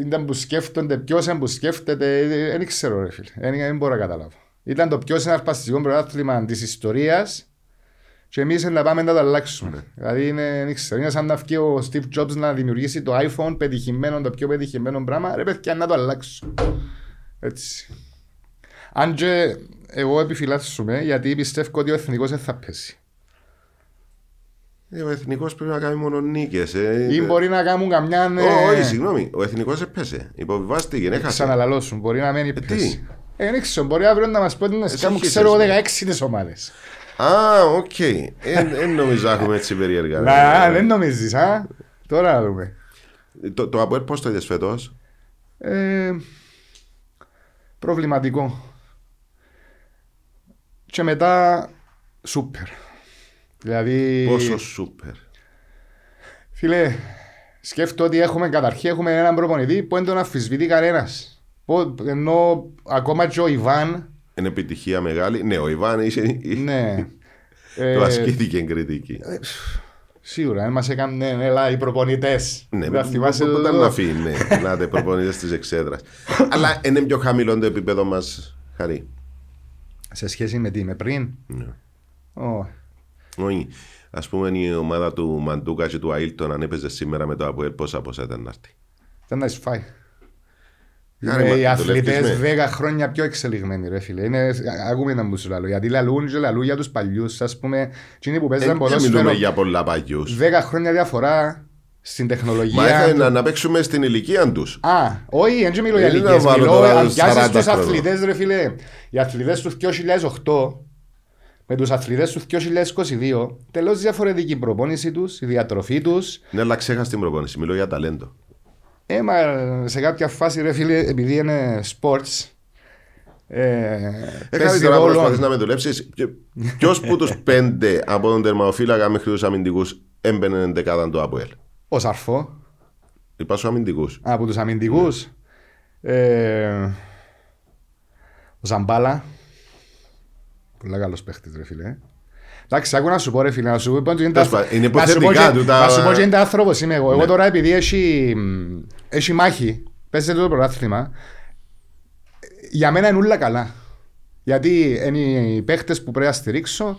Ήταν που σκέφτονται, ποιος είναι που σκέφτεται. Ε, ε, δεν ξέρω, ρε φίλε. Δεν μπορώ να καταλάβω. Ήταν το πιο συναρπαστικό πρωτάθλημα της ιστορίας και εμείς να πάμε να το αλλάξουμε. Δηλαδή είναι, ξέρω, είναι σαν να βγει ο Steve Jobs να δημιουργήσει το iPhone πετυχημένο, το πιο πετυχημένο πράγμα. Ρε παιδιά, να το αλλάξω. Έτσι. Αν και εγώ επιφυλάσσουμε γιατί πιστεύω ότι ο εθνικός δεν θα πέσει. Ο εθνικός πρέπει να κάνει μόνο νίκες. Ε. ή μπορεί να κάνουν καμιά. Ναι... Όχι, συγγνώμη. Ο εθνικός έπεσε. Υποβιβάστηκε, έχασε. Ξαναλαλώσουν. Μπορεί να μένει πίσω. Ε, τι. Ε, ξέρω. Μπορεί αύριο να μας πω ότι να κάνουν, ξέρω, 16 τις ομάδες. Α, οκ. Ε, δεν νομίζω να έχουμε έτσι περίεργα. Να, δεν νομίζεις, α. Τώρα να δούμε. Το, το Αποέλ πώς το είδες φέτος, ε, Προβληματικό. Και μετά, σούπερ. Δηλαδή... Πόσο σούπερ. Φίλε, σκέφτομαι ότι έχουμε καταρχήν έχουμε έναν προπονητή που δεν τον αφισβητεί κανένας. Ενώ ακόμα και ο Ιβάν. Είναι επιτυχία μεγάλη. Ναι, ο Ιβάν είσαι. Ναι. το ε, ασκήθηκε κριτική. Ε, σίγουρα, μα έκανε ναι, ναι, οι προπονητές. Ναι, να θυμάσαι το. να ναι, να οι προπονητές της εξέδρας. Αλλά είναι πιο χαμηλό το επίπεδο μας, χαρή. Σε σχέση με τι, με πριν. Ναι βαθμό ας πούμε η ομάδα του Μαντούκα και του Αίλτον αν έπαιζε σήμερα με το Αποέλ πόσα πόσα ήταν να έρθει. Ήταν να εισφάει. οι αθλητέ 10 χρόνια πιο εξελιγμένοι, ρε φίλε. Είναι, ακούμε να μου σου Γιατί λαλούν και λαλούν για τους παλιούς, ας πούμε. Τι είναι που ε, Δεν μιλούμε για πολλά παλιούς. 10 χρόνια διαφορά στην τεχνολογία. Μα ήθελα να παίξουμε στην ηλικία τους. Α, όχι, ε, δεν μιλώ για ηλικία. Μιλώ για του αθλητές, ρε φίλε. Οι αθλητές τους 2008 με τους αθλητές του 2022, τελώς διαφορετική η προπόνηση τους, η διατροφή τους. Ναι, αλλά ξέχασα την προπόνηση. Μιλώ για ταλέντο. Ε, μα σε κάποια φάση, ρε φίλε, επειδή είναι sports. Έχει ε, ε, Έχασε τώρα προσπαθείς να με δουλέψεις. Ποιος που τους πέντε από τον τερματοφύλακα μέχρι τους αμυντικούς έμπαινε δεκάδα του Αποέλ. Ο Σαρφό. Είπα στους αμυντικούς. Από τους αμυντικούς. Ναι. Ε, ο Ζαμπάλα. Πολύ καλός παίχτης, ρε φίλε. Εντάξει, άκου να σου πω, ρε φίλε, να σου πω ότι είναι τα άνθρωπος είμαι εγώ. Εγώ ναι. τώρα επειδή έχει, μάχη, παίζεται το πρωτάθλημα, για μένα είναι όλα καλά. Γιατί είναι οι παίχτες που πρέπει να στηρίξω,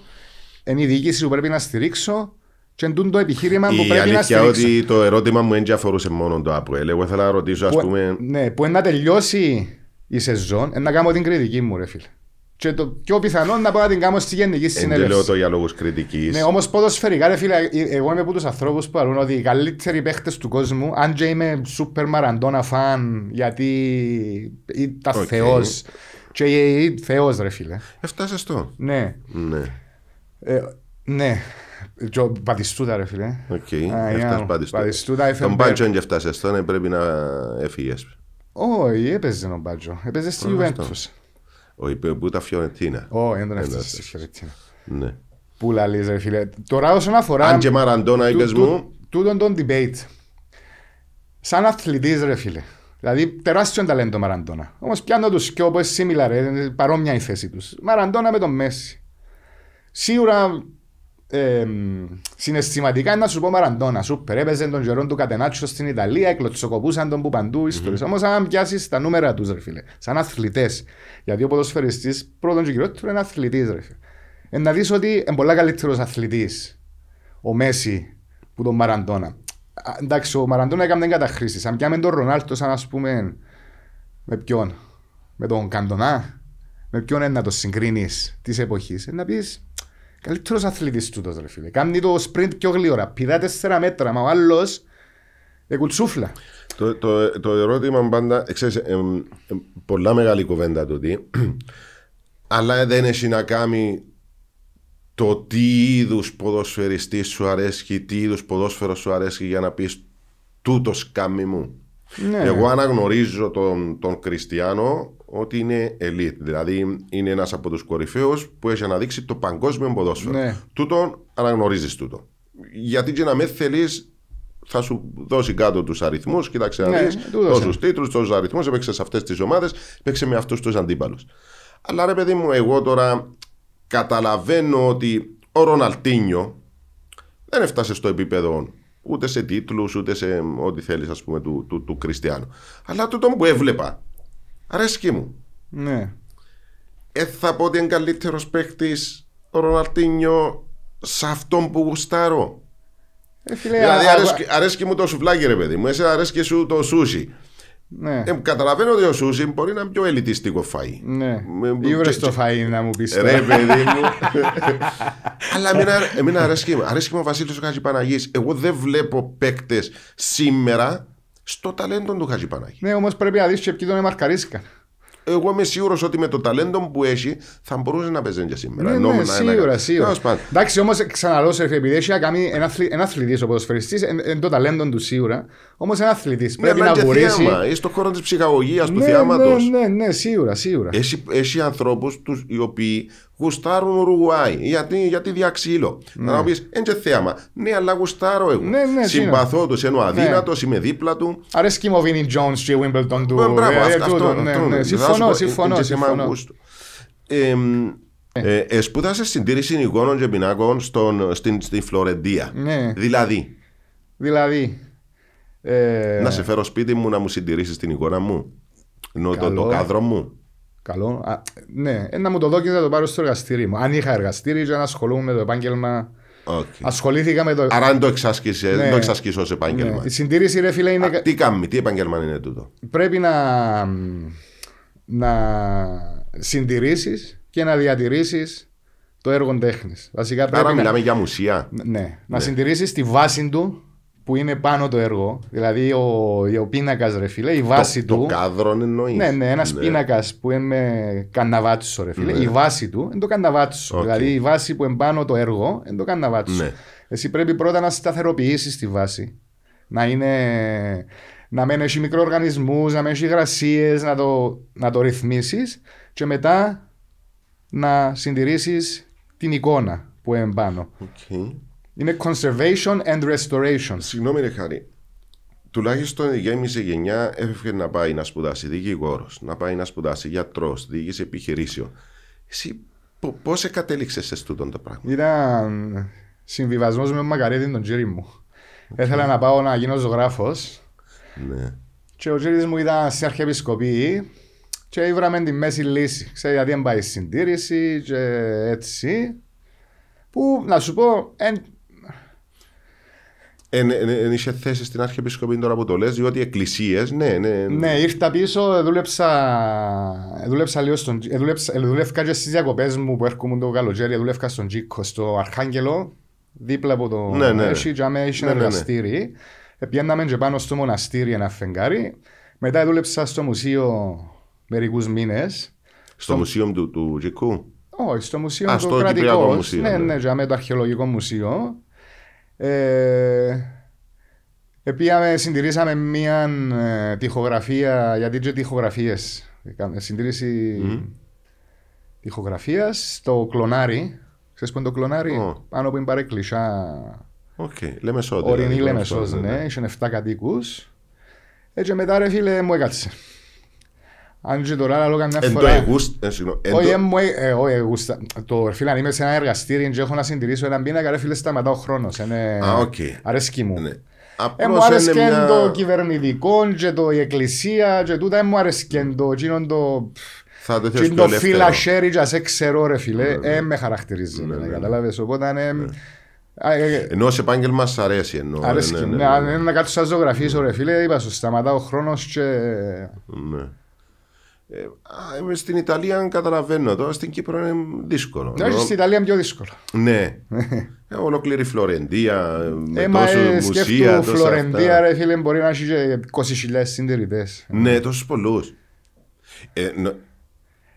είναι η διοίκηση που πρέπει να στηρίξω, και είναι το επιχείρημα που η πρέπει να στηρίξω. Η αλήθεια ότι το ερώτημα μου δεν αφορούσε μόνο το ΑΠΟΕΛ. Εγώ ήθελα να ρωτήσω, ας πούμε. Ναι, που είναι να τελειώσει η σεζόν, να κάνω την κριτική μου, ρε φίλε. Και το πιο πιθανό να πάω να την κάνω στη γενική συνέλευση. Δεν λέω το για λόγους κριτικής. Ναι, όμως ποδοσφαιρικά, ρε φίλε, ε, εγώ είμαι από τους ανθρώπους που αρούν ότι οι καλύτεροι παίχτες του κόσμου, αν και είμαι σούπερ μαραντόνα φαν, γιατί ήταν okay. θεός. Και ε, ε, θεός, ρε φίλε. Έφτασες το. Ναι. Ναι. Ε, ναι. Και ο Πατιστούτα ρε φίλε. Οκ, έφτασε Πατιστούτα. Τον Μπάτζο και έφτασες πρέπει να έφυγες. Όχι, έπαιζε τον Μπάτζο. Έπαιζε στη Ιουβέντο που τα Φιωρεντίνα. Ω, είναι στη Φιωρεντίνα. Ναι. Πού λαλείς ρε φίλε. Τώρα όσον αφορά... Αν και Μαραντώνα είπες μου... Τούτον τον debate. Σαν αθλητής ρε φίλε. Δηλαδή τεράστιο ταλέντο Μαραντώνα. Όμως πιάνω τους και όπως similar, ε, παρόμοια η θέση τους. Μαραντώνα με τον Μέση. Σίγουρα ε, συναισθηματικά να σου πω Μαραντόνα, σου Έπαιζε τον Γερόν του Κατενάτσο στην Ιταλία, εκλοτσοκοπούσαν τον που παντού. Mm-hmm. Όμως, αν πιάσεις τα νούμερα τους, ρε φίλε, σαν αθλητές. Γιατί ο ποδοσφαιριστή πρώτον και κυριότερο είναι αθλητής, ρε φίλε. Ε, να δεις ότι είναι πολλά καλύτερος αθλητής ο Μέση που τον Μαραντόνα. εντάξει, ο Μαραντόνα έκανε καταχρήση. Αν πιάμε τον Ρονάλτο, σαν ας πούμε. Με ποιον, με τον Καντονά, με ποιον είναι να το συγκρίνεις της εποχής. να πεις Καλύτερος αθλητής του ρε φίλε. Κάνει το sprint πιο γλύωρα. Πηδά τέσσερα μέτρα, μα ο άλλος εκουτσούφλα. Το, το, το ερώτημα πάντα, ε, ξέρεις, ε, ε, πολλά μεγάλη κουβέντα το τι, αλλά δεν έχει να κάνει το τι είδους ποδοσφαιριστής σου αρέσει, τι είδους ποδόσφαιρο σου αρέσει για να πεις τούτος κάμι μου. Ναι. Εγώ αναγνωρίζω τον, τον Κριστιανό ότι είναι elite. Δηλαδή είναι ένας από τους κορυφαίους που έχει αναδείξει το παγκόσμιο ποδόσφαιρο. Ναι. Τούτον αναγνωρίζεις τούτο. Γιατί και να με θέλεις, θα σου δώσει κάτω τους αριθμούς, κοίταξε να δει τόσου τίτλους, τόσους αριθμούς, έπαιξε σε αυτές τις ομάδες, παίξε με αυτούς τους αντίπαλους. Αλλά ρε παιδί μου, εγώ τώρα καταλαβαίνω ότι ο Ροναλτίνιο δεν έφτασε στο επίπεδο ούτε σε τίτλους, ούτε σε ό,τι θέλεις, ας πούμε, του, του, του Κριστιανού. Αλλά το τον που έβλεπα, αρέσκει μου. Ναι. Ε, θα πω ότι είναι καλύτερος παίχτη ο σε αυτόν που γουστάρω. Ε, δηλαδή, αρέσκει, μου το σουβλάκι, ρε παιδί μου. Εσύ αρέσκει σου το σούσι. Ναι. Ε, καταλαβαίνω ότι ο Σούσι μπορεί να είναι πιο ελιτιστικό φαΐ. Ναι. Ή το φαΐ να μου πεις. Ρε παιδί μου. Αλλά εμένα αρέσκει, αρέσκει ο Βασίλης ο Χατζηπαναγής. Εγώ δεν βλέπω παίκτες σήμερα στο ταλέντο του Χατζηπαναγή. Ναι, όμως πρέπει να δεις και ποιοι τον εμαρκαρίσκαν. Εγώ είμαι σίγουρος ότι με το ταλέντο που έχει θα μπορούσε να παίζει και σήμερα. Ναι, ναι, σίγουρα, ένα... σίγουρα. Εντάξει, όμως ξαναλώ επειδή έχει κάνει ένα αθλητή ο ποδοσφαιριστή, εν, εν, το ταλέντο του σίγουρα. Όμως ένα αθλητής πρέπει να Θέαμα. Είσαι στο χώρο της ψυχαγωγίας, του θεάματο. Ναι, ναι, ναι, σίγουρα, σίγουρα. Έχει ανθρώπου οι οποίοι γουστάρουν Ουρουάη. Γιατί, γιατί διαξύλω. Ναι. Να πεις, δεν είναι θέαμα. Ναι, αλλά γουστάρω εγώ. Ναι, ναι, Συμπαθώ τους, ενώ αδύνατο, ναι. είμαι δίπλα του. Αρέσκει η ο Βίνι και η Βίμπελτον του. Μπράβο, αυτό. Συμφωνώ, συμφωνώ. Ε, σπούδασε συντήρηση εικόνων και πινάκων στην, στην Φλωρεντία. Δηλαδή. Δηλαδή. Ε... Να σε φέρω σπίτι μου να μου συντηρήσεις την εικόνα μου. το, το ε. κάδρο μου. Καλό. Α, ναι, ε, να μου το δω και να το πάρω στο εργαστήρι μου. Αν είχα εργαστήρι, για να ασχολούμαι με το επάγγελμα. Okay. Ασχολήθηκα με το. Άρα αν το εξασκήσει, ναι. το εξάσκησε ως επάγγελμα. Ναι. Η συντήρηση, ρε φίλε, είναι. τι κάνουμε, τι επάγγελμα είναι τούτο. Πρέπει να, να συντηρήσεις και να διατηρήσεις το έργο τέχνης. Άρα να... μιλάμε για μουσεία. Ναι, ναι. να συντηρήσεις τη βάση του που είναι πάνω το έργο, δηλαδή ο, ο πίνακας ρε φίλε, η βάση το, του. Το κάδρο εννοείς. Ναι, ναι, ένας ναι. πίνακας που είναι καναβάτσο ρε φίλε. Ναι. Η βάση του είναι το καναβάτσο. Okay. Δηλαδή η βάση που πάνω το έργο είναι το καναβάτσο. Ναι. Εσύ πρέπει πρώτα να σταθεροποιήσεις τη βάση. Να είναι. Να μην έχει μικροοργανισμούς, να μένει έχει υγρασίες, να το, να το ρυθμίσεις και μετά να συντηρήσεις την εικόνα που εμπάνω. Okay. Είναι conservation and restoration. Συγγνώμη, ρε Χάρη. Τουλάχιστον η γέμιση γενιά έφευγε να πάει να σπουδάσει δικηγόρος, να πάει να σπουδάσει γιατρός, διοίκηση επιχειρήσεων. Εσύ πώς εκατέληξες σε τούτον το πράγμα. Ήταν συμβιβασμός με μακαρίδι τον τζίρι μου. Έθελα να πάω να γίνω ζωγράφος. Ναι. Και ο τζίρις μου ήταν σε αρχιεπισκοπή και ήβραμε τη μέση λύση. Ξέρετε, γιατί δεν πάει συντήρηση και έτσι. Που να σου πω, Εν είσαι θέση στην Αρχιεπισκοπή τώρα που το λες, διότι οι εκκλησίες, ναι, ναι, ναι. ήρθα πίσω, δούλεψα, δούλεψα λίγο στον δούλεψα, δούλευκα και στις διακοπές μου που έρχομαι το καλοκαίρι, δούλευκα στον Τζίκο, στο Αρχάγγελο, δίπλα από το ναι, ναι. Έχει, ναι. και έχει ναι, ένα ναι, εργαστήρι. Πιέναμε και πάνω στο μοναστήρι ένα φεγγάρι. Μετά δούλεψα στο μουσείο μερικούς μήνες. Στο, μουσείο του, Τζικού? Όχι, στο μουσείο Α, του κρατικό. Ναι, ναι, ναι, ναι, το αρχαιολογικό μουσείο. Επίαμε, συντηρήσαμε μία ε, τυχογραφία τοιχογραφία, γιατί και τοιχογραφίες. Συντήρηση mm. στο κλονάρι. Ξέρεις που είναι το κλονάρι, πάνω που είναι παρέκλεισσα. Οκ, Λεμεσό. Ορεινή δηλαδή, ναι, ναι. Είχαν 7 κατοίκους. Έτσι ε, μετά ρε φίλε μου έκατσε. Αν και τώρα λέω καμιά Το ε, ε- ε, φίλε, είμαι σε ένα εργαστήρι και έχω να συντηρήσω έναν πίνακα, ρε χρόνος. Αρέσκει μου. Ναι. Ε, μου αρέσκει και το κυβερνητικό και το η εκκλησία μου αρέσκει το με χαρακτηρίζει, σε επάγγελμα αρέσει. Ναι, ναι, να κάτσω χρόνος ε, στην Ιταλία καταλαβαίνω τώρα, στην Κύπρο είναι δύσκολο. Ναι, στην Ιταλία είναι πιο δύσκολο. Ναι. Ε, ολόκληρη Φλωρεντία, ε, με τόσο μουσεία. Σκέφτου, Φλωρεντία, ρε φίλε, μπορεί να έχει 20.000 συντηρητές. Ναι, τόσους πολλούς. Ε, νο...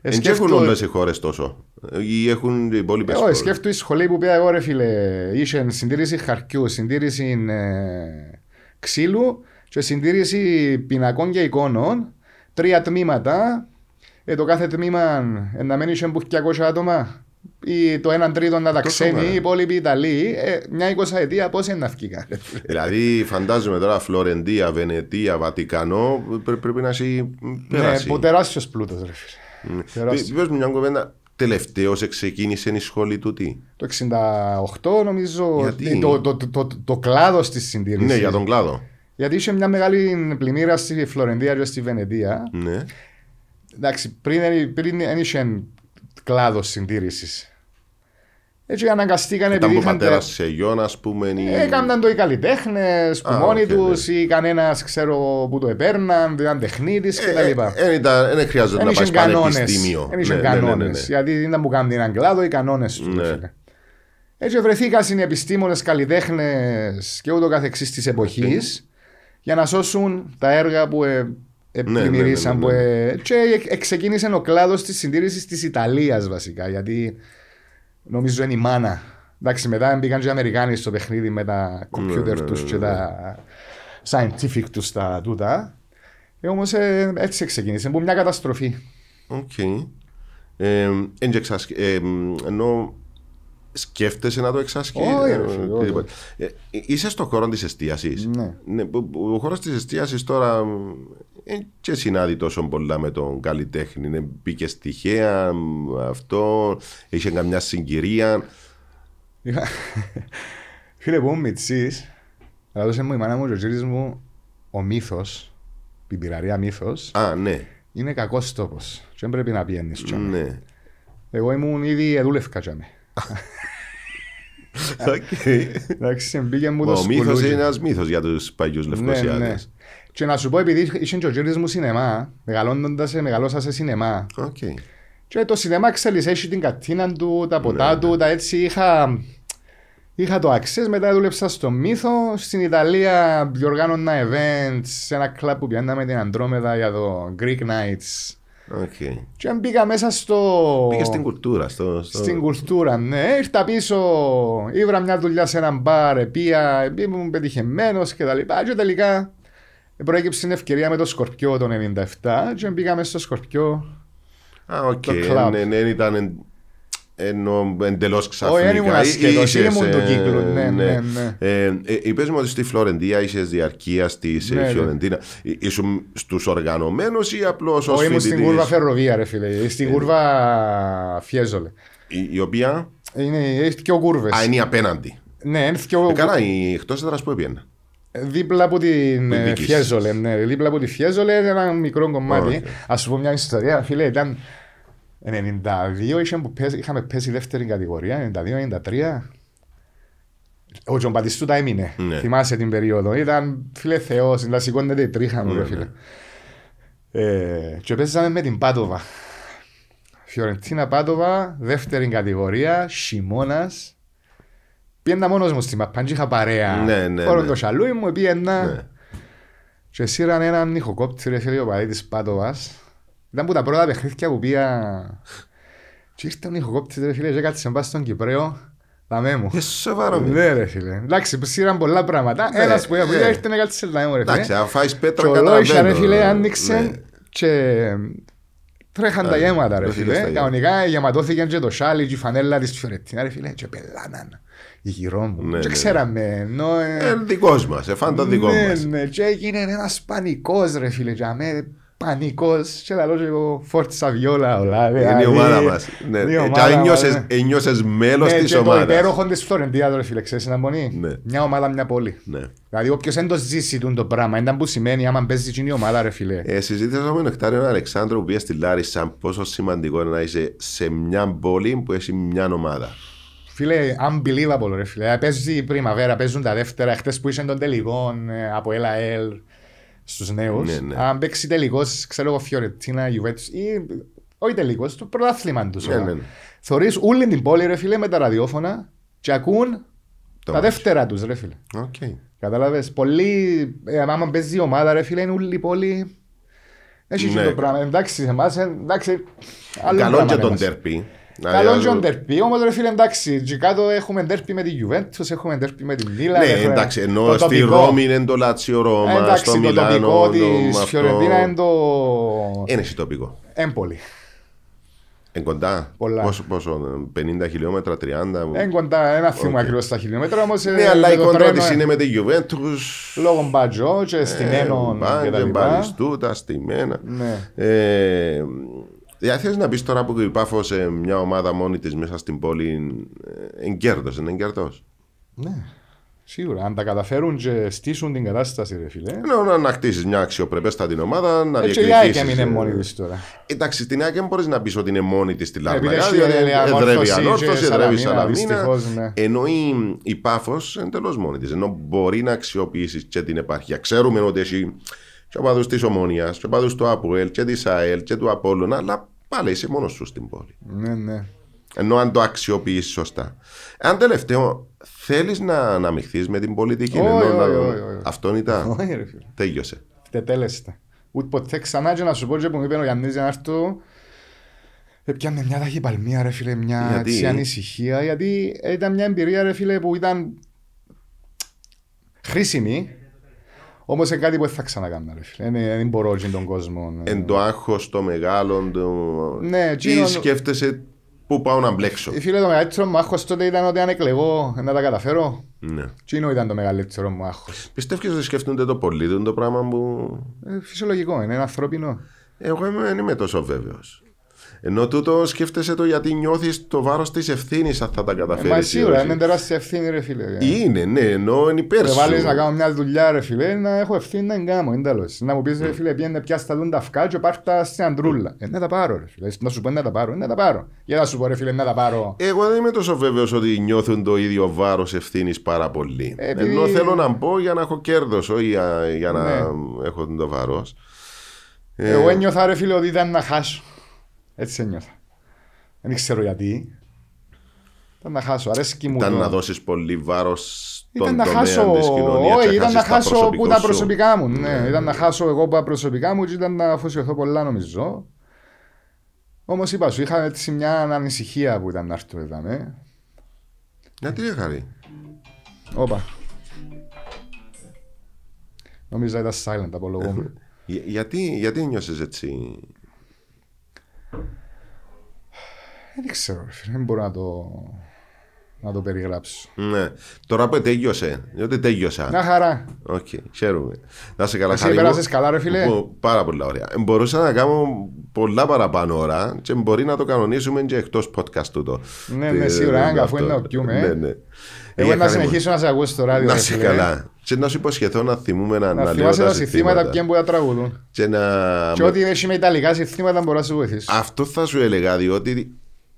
Ε, Δεν έχουν όλε οι χώρε τόσο. Ή έχουν οι υπόλοιπε χώρε. Όχι, σκέφτομαι η εχουν οι υπολοιπε χωρε οχι η σχολη που πήγα εγώ, ρε φίλε. Είχε συντήρηση χαρτιού, συντήρηση ε, ξύλου και συντήρηση πινακών και εικόνων τρία τμήματα. Ε, το κάθε τμήμα να μένει σε 200 άτομα ή το έναν τρίτο να τα ξένει, οι υπόλοιποι Ιταλοί, ε, μια εικοσαετία πώς είναι να ε, Δηλαδή, φαντάζομαι τώρα Φλωρεντία, Βενετία, Βατικανό, πρέ, πρέπει να έχει περάσει. Ναι, που τεράστιος πλούτος, ρε φίλε. Ναι. μια κουβέντα, τελευταίος ξεκίνησε η σχολή του τι. Το 68, νομίζω. Γιατί... Το, το, το, το, το κλάδος της συντήρηση. Ναι, για τον κλάδο. Γιατί είχε μια μεγάλη πλημμύρα στη Φλωρεντία και στη Βενετία. Ναι. Εντάξει, πριν, δεν είχε κλάδο συντήρησης. Έτσι αναγκαστήκαν Ήταν επειδή. Ήταν πατέρα σε γιον, ας πούμε. Ή... Ε, έκαναν το οι καλλιτέχνες που μόνοι okay, τους ναι. ή κανένας ξέρω που το επέρναν, ήταν τεχνίτης ε, κτλ. Δεν χρειάζεται να πάει πανεπιστήμιο. Δεν είχε κανόνε. Γιατί ήταν που κάνουν έναν κλάδο οι κανόνες τους. Ναι. Έτσι οι επιστήμονε καλλιτέχνες και ούτω καθεξής της εποχής. Okay για να σώσουν τα έργα που ε, Ναι, ναι, ναι που, ναι, ε, και ε, ε, ξεκίνησε ο κλάδος της συντήρησης της Ιταλίας βασικά, γιατί νομίζω είναι η μάνα. Εντάξει, μετά μπήκαν και οι Αμερικάνοι στο παιχνίδι με τα κομπιούτερ του και τα scientific τους τα τούτα. Ε, Όμως έτσι ξεκίνησε. Που μια καταστροφή. Οκ. Okay. Σκέφτεσαι να το εξασκεί. Ε, ε, ε, είσαι στο χώρο της εστίασης. Ναι. Ναι, ο χώρος της εστίασης τώρα και συνάδει τόσο πολλά με τον καλλιτέχνη. Ναι, μπήκε τυχαία αυτό, είχε καμιά συγκυρία. Φίλε που αλλά λαλούσε μου η μάνα μου, ο Τζορτζίδη μου, ο μύθος, η πειραρία μύθο. ναι. Είναι κακός τόπος. Δεν πρέπει να πιένεις. Ναι. Εγώ ήμουν ήδη εδούλευκα. τζαμί. Εντάξει, ε, μου Ο μύθο είναι ένας μύθος για τους παλιού Λευκοσιάδες. Ναι. Και να σου πω, επειδή είσαι και ο κύριος μου σινεμά, μεγαλώντας, μεγαλώσας σε σινεμά. Και το σινεμά, ξέρεις, την κατίνα του, τα ποτά ναι, του, ναι. τα έτσι είχα... Είχα το access, μετά δούλεψα στο μύθο. Στην Ιταλία διοργάνωνα events σε ένα κλαμπ που πιάνταμε την Αντρόμεδα για το Greek Nights. Και μπήκα μέσα στο. Πήγα στην κουλτούρα. Στο, Στην κουλτούρα, ναι. Ήρθα πίσω, ήβρα μια δουλειά σε ένα μπαρ, πία, ήμουν πετυχημένο κτλ. Και, και τελικά προέκυψε την ευκαιρία με το Σκορπιό το 97 και μέσα στο Σκορπιό. Α, οκ. Okay. Ναι, ναι, ήταν ενώ εντελώς ξαφνικά. Όχι, ήμουν ασχετό, ήμουν του ε, κύκλου. Ναι, ναι, ναι, ναι. Ε, ε, ε μου ότι στη Φλωρεντία είσαι διαρκεία στη ναι, ναι. Φιωρεντίνα. Ήσουν στους οργανωμένους ή απλώς ως φοιτητή. Ήμουν στην κούρβα Φεροβία, ρε φίλε. Στην κούρβα ναι. Φιέζολε. Η, οποία. Είναι, έχει και κούρβες. Α, είναι απέναντι. Ναι, έρθει και ο. Καλά, εκτός έδρας που έπαιρνε. Δίπλα από την Φιέζολε, ναι. Δίπλα από τη Φιέζολε, ένα μικρό κομμάτι. Ας σου πω μια ιστορία, φίλε, ήταν 92 πέσει, είχαμε πέσει δεύτερη κατηγορία, 92-93. Ο Τζον τα έμεινε. Ναι. Θυμάσαι την περίοδο. Ήταν φίλε Θεός, να σηκώνεται η τρίχα μου, ναι, φίλε. Ναι. Ε, και παίζαμε με την Πάτοβα. Φιωρεντίνα Πάτοβα, δεύτερη κατηγορία, χειμώνα. Πήγαινα μόνος μου στη Μαπάντζη, είχα παρέα. Ναι, ναι, Όλο ναι. το σαλούι μου πήγαινα. Ναι. Και σήραν έναν ηχοκόπτη, ρε φίλε, ο παδί τη Πάτοβας ήταν που τα πρώτα παιχνίδια που πήγα... Και ήρθε ο νοικοκόπτης ρε φίλε και κάτσε να στον Κυπρέο Δαμέ μου. Είσαι σοβαρό. Ναι ρε φίλε. Εντάξει, πήραν πολλά πράγματα. Ναι, ένας που ναι. ήρθε να κάτσε να μου ρε φίλε. Εντάξει, αν φάεις πέτρα καταλαβαίνω. Και ο ρε φίλε ναι. άνοιξε και τρέχαν τα ε, γέματα ρε φίλε. Κανονικά γεματώθηκαν και το σάλι και η φανέλα της Φιωρετίνα ρε φίλε και πελάναν γύρω μου. Ναι, και ξέραμε. Ενώ, ε... Ε, δικός μας, εφάν το δικό μας. Ναι, ναι, και έγινε ένας πανικός ρε φίλε. Και αμέ, πανικός και θα εγώ φόρτισα βιόλα όλα. Είναι η ομάδα μας. Ένιωσες ναι, ε, ναι. ε, μέλος ναι, της ομάδας. Το υπέροχο της Φλωρεντίας, ρε φίλε, ξέρεις να μπορεί. Μια ομάδα, μια πόλη. Δηλαδή όποιος δεν το ζήσει το πράγμα, ήταν που σημαίνει άμα παίζει την ομάδα, ρε φίλε. Ε, Συζήτησα με τον Εκτάριο Αλεξάνδρο που πήγε στη Λάρισα πόσο σημαντικό είναι να είσαι σε μια πόλη που έχει μια ομάδα. Φίλε, unbelievable ρε φίλε. Παίζει η πριμαβέρα, παίζουν τα δεύτερα, χτες που είσαι των τελικών από LAL στους νέους. Ναι, ναι. Αν παίξει τελικός, ξέρω εγώ, Φιωρετίνα, Ιουβέτου ή όχι τελικός, το πρωτάθλημα του. Ναι, ναι. ναι. Θεωρεί όλη την πόλη, ρε φίλε, με τα ραδιόφωνα και ακούν τα δεύτερα τους, ρε φίλε. Okay. Κατάλαβες. Πολλοί, ε, άμα παίζει η ομάδα, ρε φίλε, είναι όλη η πόλη. Έχει ναι. το πράγμα. Εντάξει, εμάς, εντάξει. Καλό και τον τερπί. Καλό και ο Ντερπί, όμως ρε φίλε εντάξει, κάτω έχουμε Ντερπί με τη Γιουβέντους, έχουμε Ντερπί με τη Μίλα. Ναι, εντάξει, ενώ στη Ρώμη είναι το Λάτσιο Ρώμα, ε, στο Μιλάνο. Εντάξει, το τοπικό της Φιωρεντίνα είναι το... Είναι εσύ τοπικό. Έμπολη. Εν κοντά. Πολλά. Πόσο, πόσο, 50 χιλιόμετρα, 30. Εν κοντά, ένα θύμα okay. ακριβώς στα χιλιόμετρα. Όμως, ε, ναι, αλλά η κοντά της ε- είναι με τη Γιουβέντους. Λόγω μπατζό, και στημένων. Μπατζό, μπαριστούτα, στημένα. Ναι. Ε, Δηλαδή, να μπει τώρα που η Πάφο σε μια ομάδα μόνη της μέσα στην πόλη, ε, εγκέρδος, είναι εγκέρδος. Ναι. Σίγουρα, αν τα καταφέρουν και στήσουν την κατάσταση, ρε φίλε. Ναι, να, ανακτήσει χτίσεις μια αξιοπρεπέστατη ομάδα, να διεκδικήσει. Και η Άκεμ είναι μόνη της τώρα. Εντάξει, στην Άκια μπορείς να πεις ότι είναι μόνη της τη Λάρνακα. Δηλαδή, εδρεύει ανόρθωση, εδρεύει σαλαμίνα. Ναι. Ενώ η, η πάφος εντελώς μόνη της. Ενώ μπορεί να αξιοποιήσεις και την επαρχία. Ξέρουμε ότι έχει και οπαδούς της Ομόνιας, και οπαδούς του Απουέλ και της ΑΕΛ, και του Απόλλωνα, αλλά πάλι είσαι μόνος σου στην πόλη. Ναι, ναι. Ενώ αν το αξιοποιήσεις σωστά. Αν τελευταίο, θέλεις να αναμειχθείς με την πολιτική. Όχι, όχι, Αυτόν ήταν. Τέλειωσε. Τετέλεστα. Ούτε ποτέ ξανά και να σου πω που μου είπε ο Γιάννης για να έρθω μια ταχυπαλμία ρε φίλε, μια γιατί... ανησυχία Γιατί ήταν μια εμπειρία ρε φίλε που ήταν χρήσιμη Όμως είναι κάτι που θα ξανακάνω. Δεν μπορώ να τον κόσμο. Εν το άγχος το μεγάλο. Το... Ναι, Τι σκέφτεσαι πού πάω να μπλέξω. Ε, φίλε, το μεγαλύτερο μου άγχος τότε ήταν ότι αν εκλεγώ να τα καταφέρω. Ναι. Τι ήταν το μεγαλύτερο μου άγχος. Πιστεύεις ότι σκέφτονται το πολύ, το πράγμα που. Ε, φυσιολογικό, είναι ένα ανθρώπινο. Εγώ δεν είμαι τόσο βέβαιος. Ενώ τούτο σκέφτεσαι το γιατί νιώθεις το βάρος της ευθύνης αν θα τα καταφέρεις. Ε, μα σίγουρα είναι τεράστια ευθύνη, ρε φίλε. Είναι, ναι, ενώ είναι ε, υπέρ σου. βάλεις να κάνω μια δουλειά, ρε φίλε, να έχω ευθύνη να κάνω. Είναι Να μου πεις, ρε φίλε, πιένε πια στα δουν τα πάρτε Και τα σε αντρούλα. Ε, να τα πάρω, ρε φίλε. Να σου πω, να τα πάρω, να τα πάρω. Για να σου πω, ρε φίλε, να τα πάρω. Εγώ δεν είμαι τόσο βέβαιος ότι νιώθουν το ίδιο βάρος ευθύνης πάρα πολύ. Ενώ θέλω να πω για να έχω κέρδος, όχι για, να ναι. έχω το βάρος. Εγώ ένιωθα, ε, ρε φίλε, ότι ήταν να χάσω. Έτσι ένιωθα. Δεν ξέρω γιατί. Ήταν να χάσω. Αρέσκει μου. Ήταν να δώσεις πολύ βάρος στον ήταν τομέα χάσω... Όχι, ήταν να χάσω που τα προσωπικά μου. Ναι, ναι ήταν ναι. να χάσω εγώ που τα προσωπικά μου και ήταν να αφοσιωθώ πολλά νομίζω. Όμως είπα σου, είχα έτσι μια ανησυχία που ήταν να έρθω εδώ. Ναι. Γιατί δεν Όπα. Νομίζω ήταν silent από λόγο ε, γιατί, γιατί έτσι ε, δεν ξέρω, δεν μπορώ να το, να το περιγράψω. Ναι. Τώρα που τέγιωσε, διότι τέγιωσα. Να χαρά. Οκ, okay, ξέρουμε. Να σε καλά, Εσύ σε καλά, ρε φίλε. Πάρα πολύ ωραία. Μπορούσα να κάνω πολλά παραπάνω ώρα και μπορεί να το κανονίσουμε και εκτός podcast τούτο. Ναι, ναι, σίγουρα, ε, αφού είναι να ε. Ναι, ναι. Εγώ να συνεχίσω να σε ακούω στο ράδιο. Να σε καλά. Και να σου υποσχεθώ να θυμούμε να αναλύω τα συστήματα. Να θυμάσαι τα συστήματα ποιά μπορεί να τραγουδούν. Και, να... και ό,τι έχει με ιταλικά συστήματα μπορεί να σου βοηθήσει. Αυτό θα σου έλεγα, διότι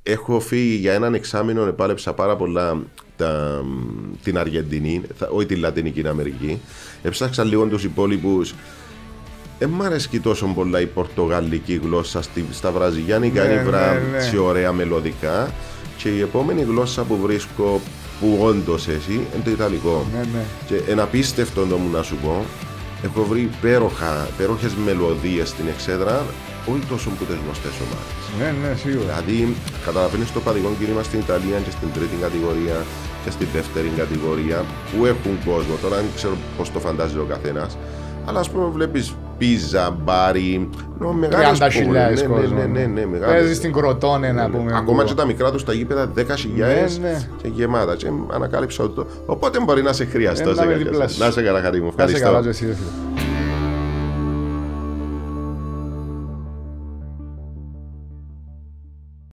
έχω φύγει για έναν εξάμεινο, επάλεψα πάρα πολλά την Αργεντινή, όχι την Λατινική Αμερική. Έψαξα λίγο τους υπόλοιπους δεν μ' αρέσει τόσο πολλά η πορτογαλική γλώσσα στα βραζιλιάνικα, είναι ναι, ναι. ωραία μελωδικά. Και η επόμενη γλώσσα που βρίσκω που όντως εσύ είναι το Ιταλικό. Ναι, ναι. Και ένα πίστευτο το μου να σου πω, έχω βρει υπέροχα, υπέροχες μελωδίες στην εξέδρα, όχι τόσο που τις γνωστές ομάδες. Ναι, ναι, σίγουρα. Δηλαδή, καταλαβαίνεις το παδικό κίνημα στην Ιταλία και στην τρίτη κατηγορία και στην δεύτερη κατηγορία που έχουν κόσμο. Τώρα δεν ξέρω πώς το φαντάζει ο καθένας, αλλά ας πούμε, βλέπεις πίζα, μπάρι. Μεγάλε χιλιάδες Ναι, ναι, ναι, Παίζεις στην Κροτόνε να ναι, ναι. πούμε. Ακόμα και τα μικρά τους τα γήπεδα 10.000 ναι, και γεμάτα. ανακάλυψα ότι. Οπότε μπορεί να σε χρειαστώ. Ε, να σε καλά, Χαρή μου. Ευχαριστώ.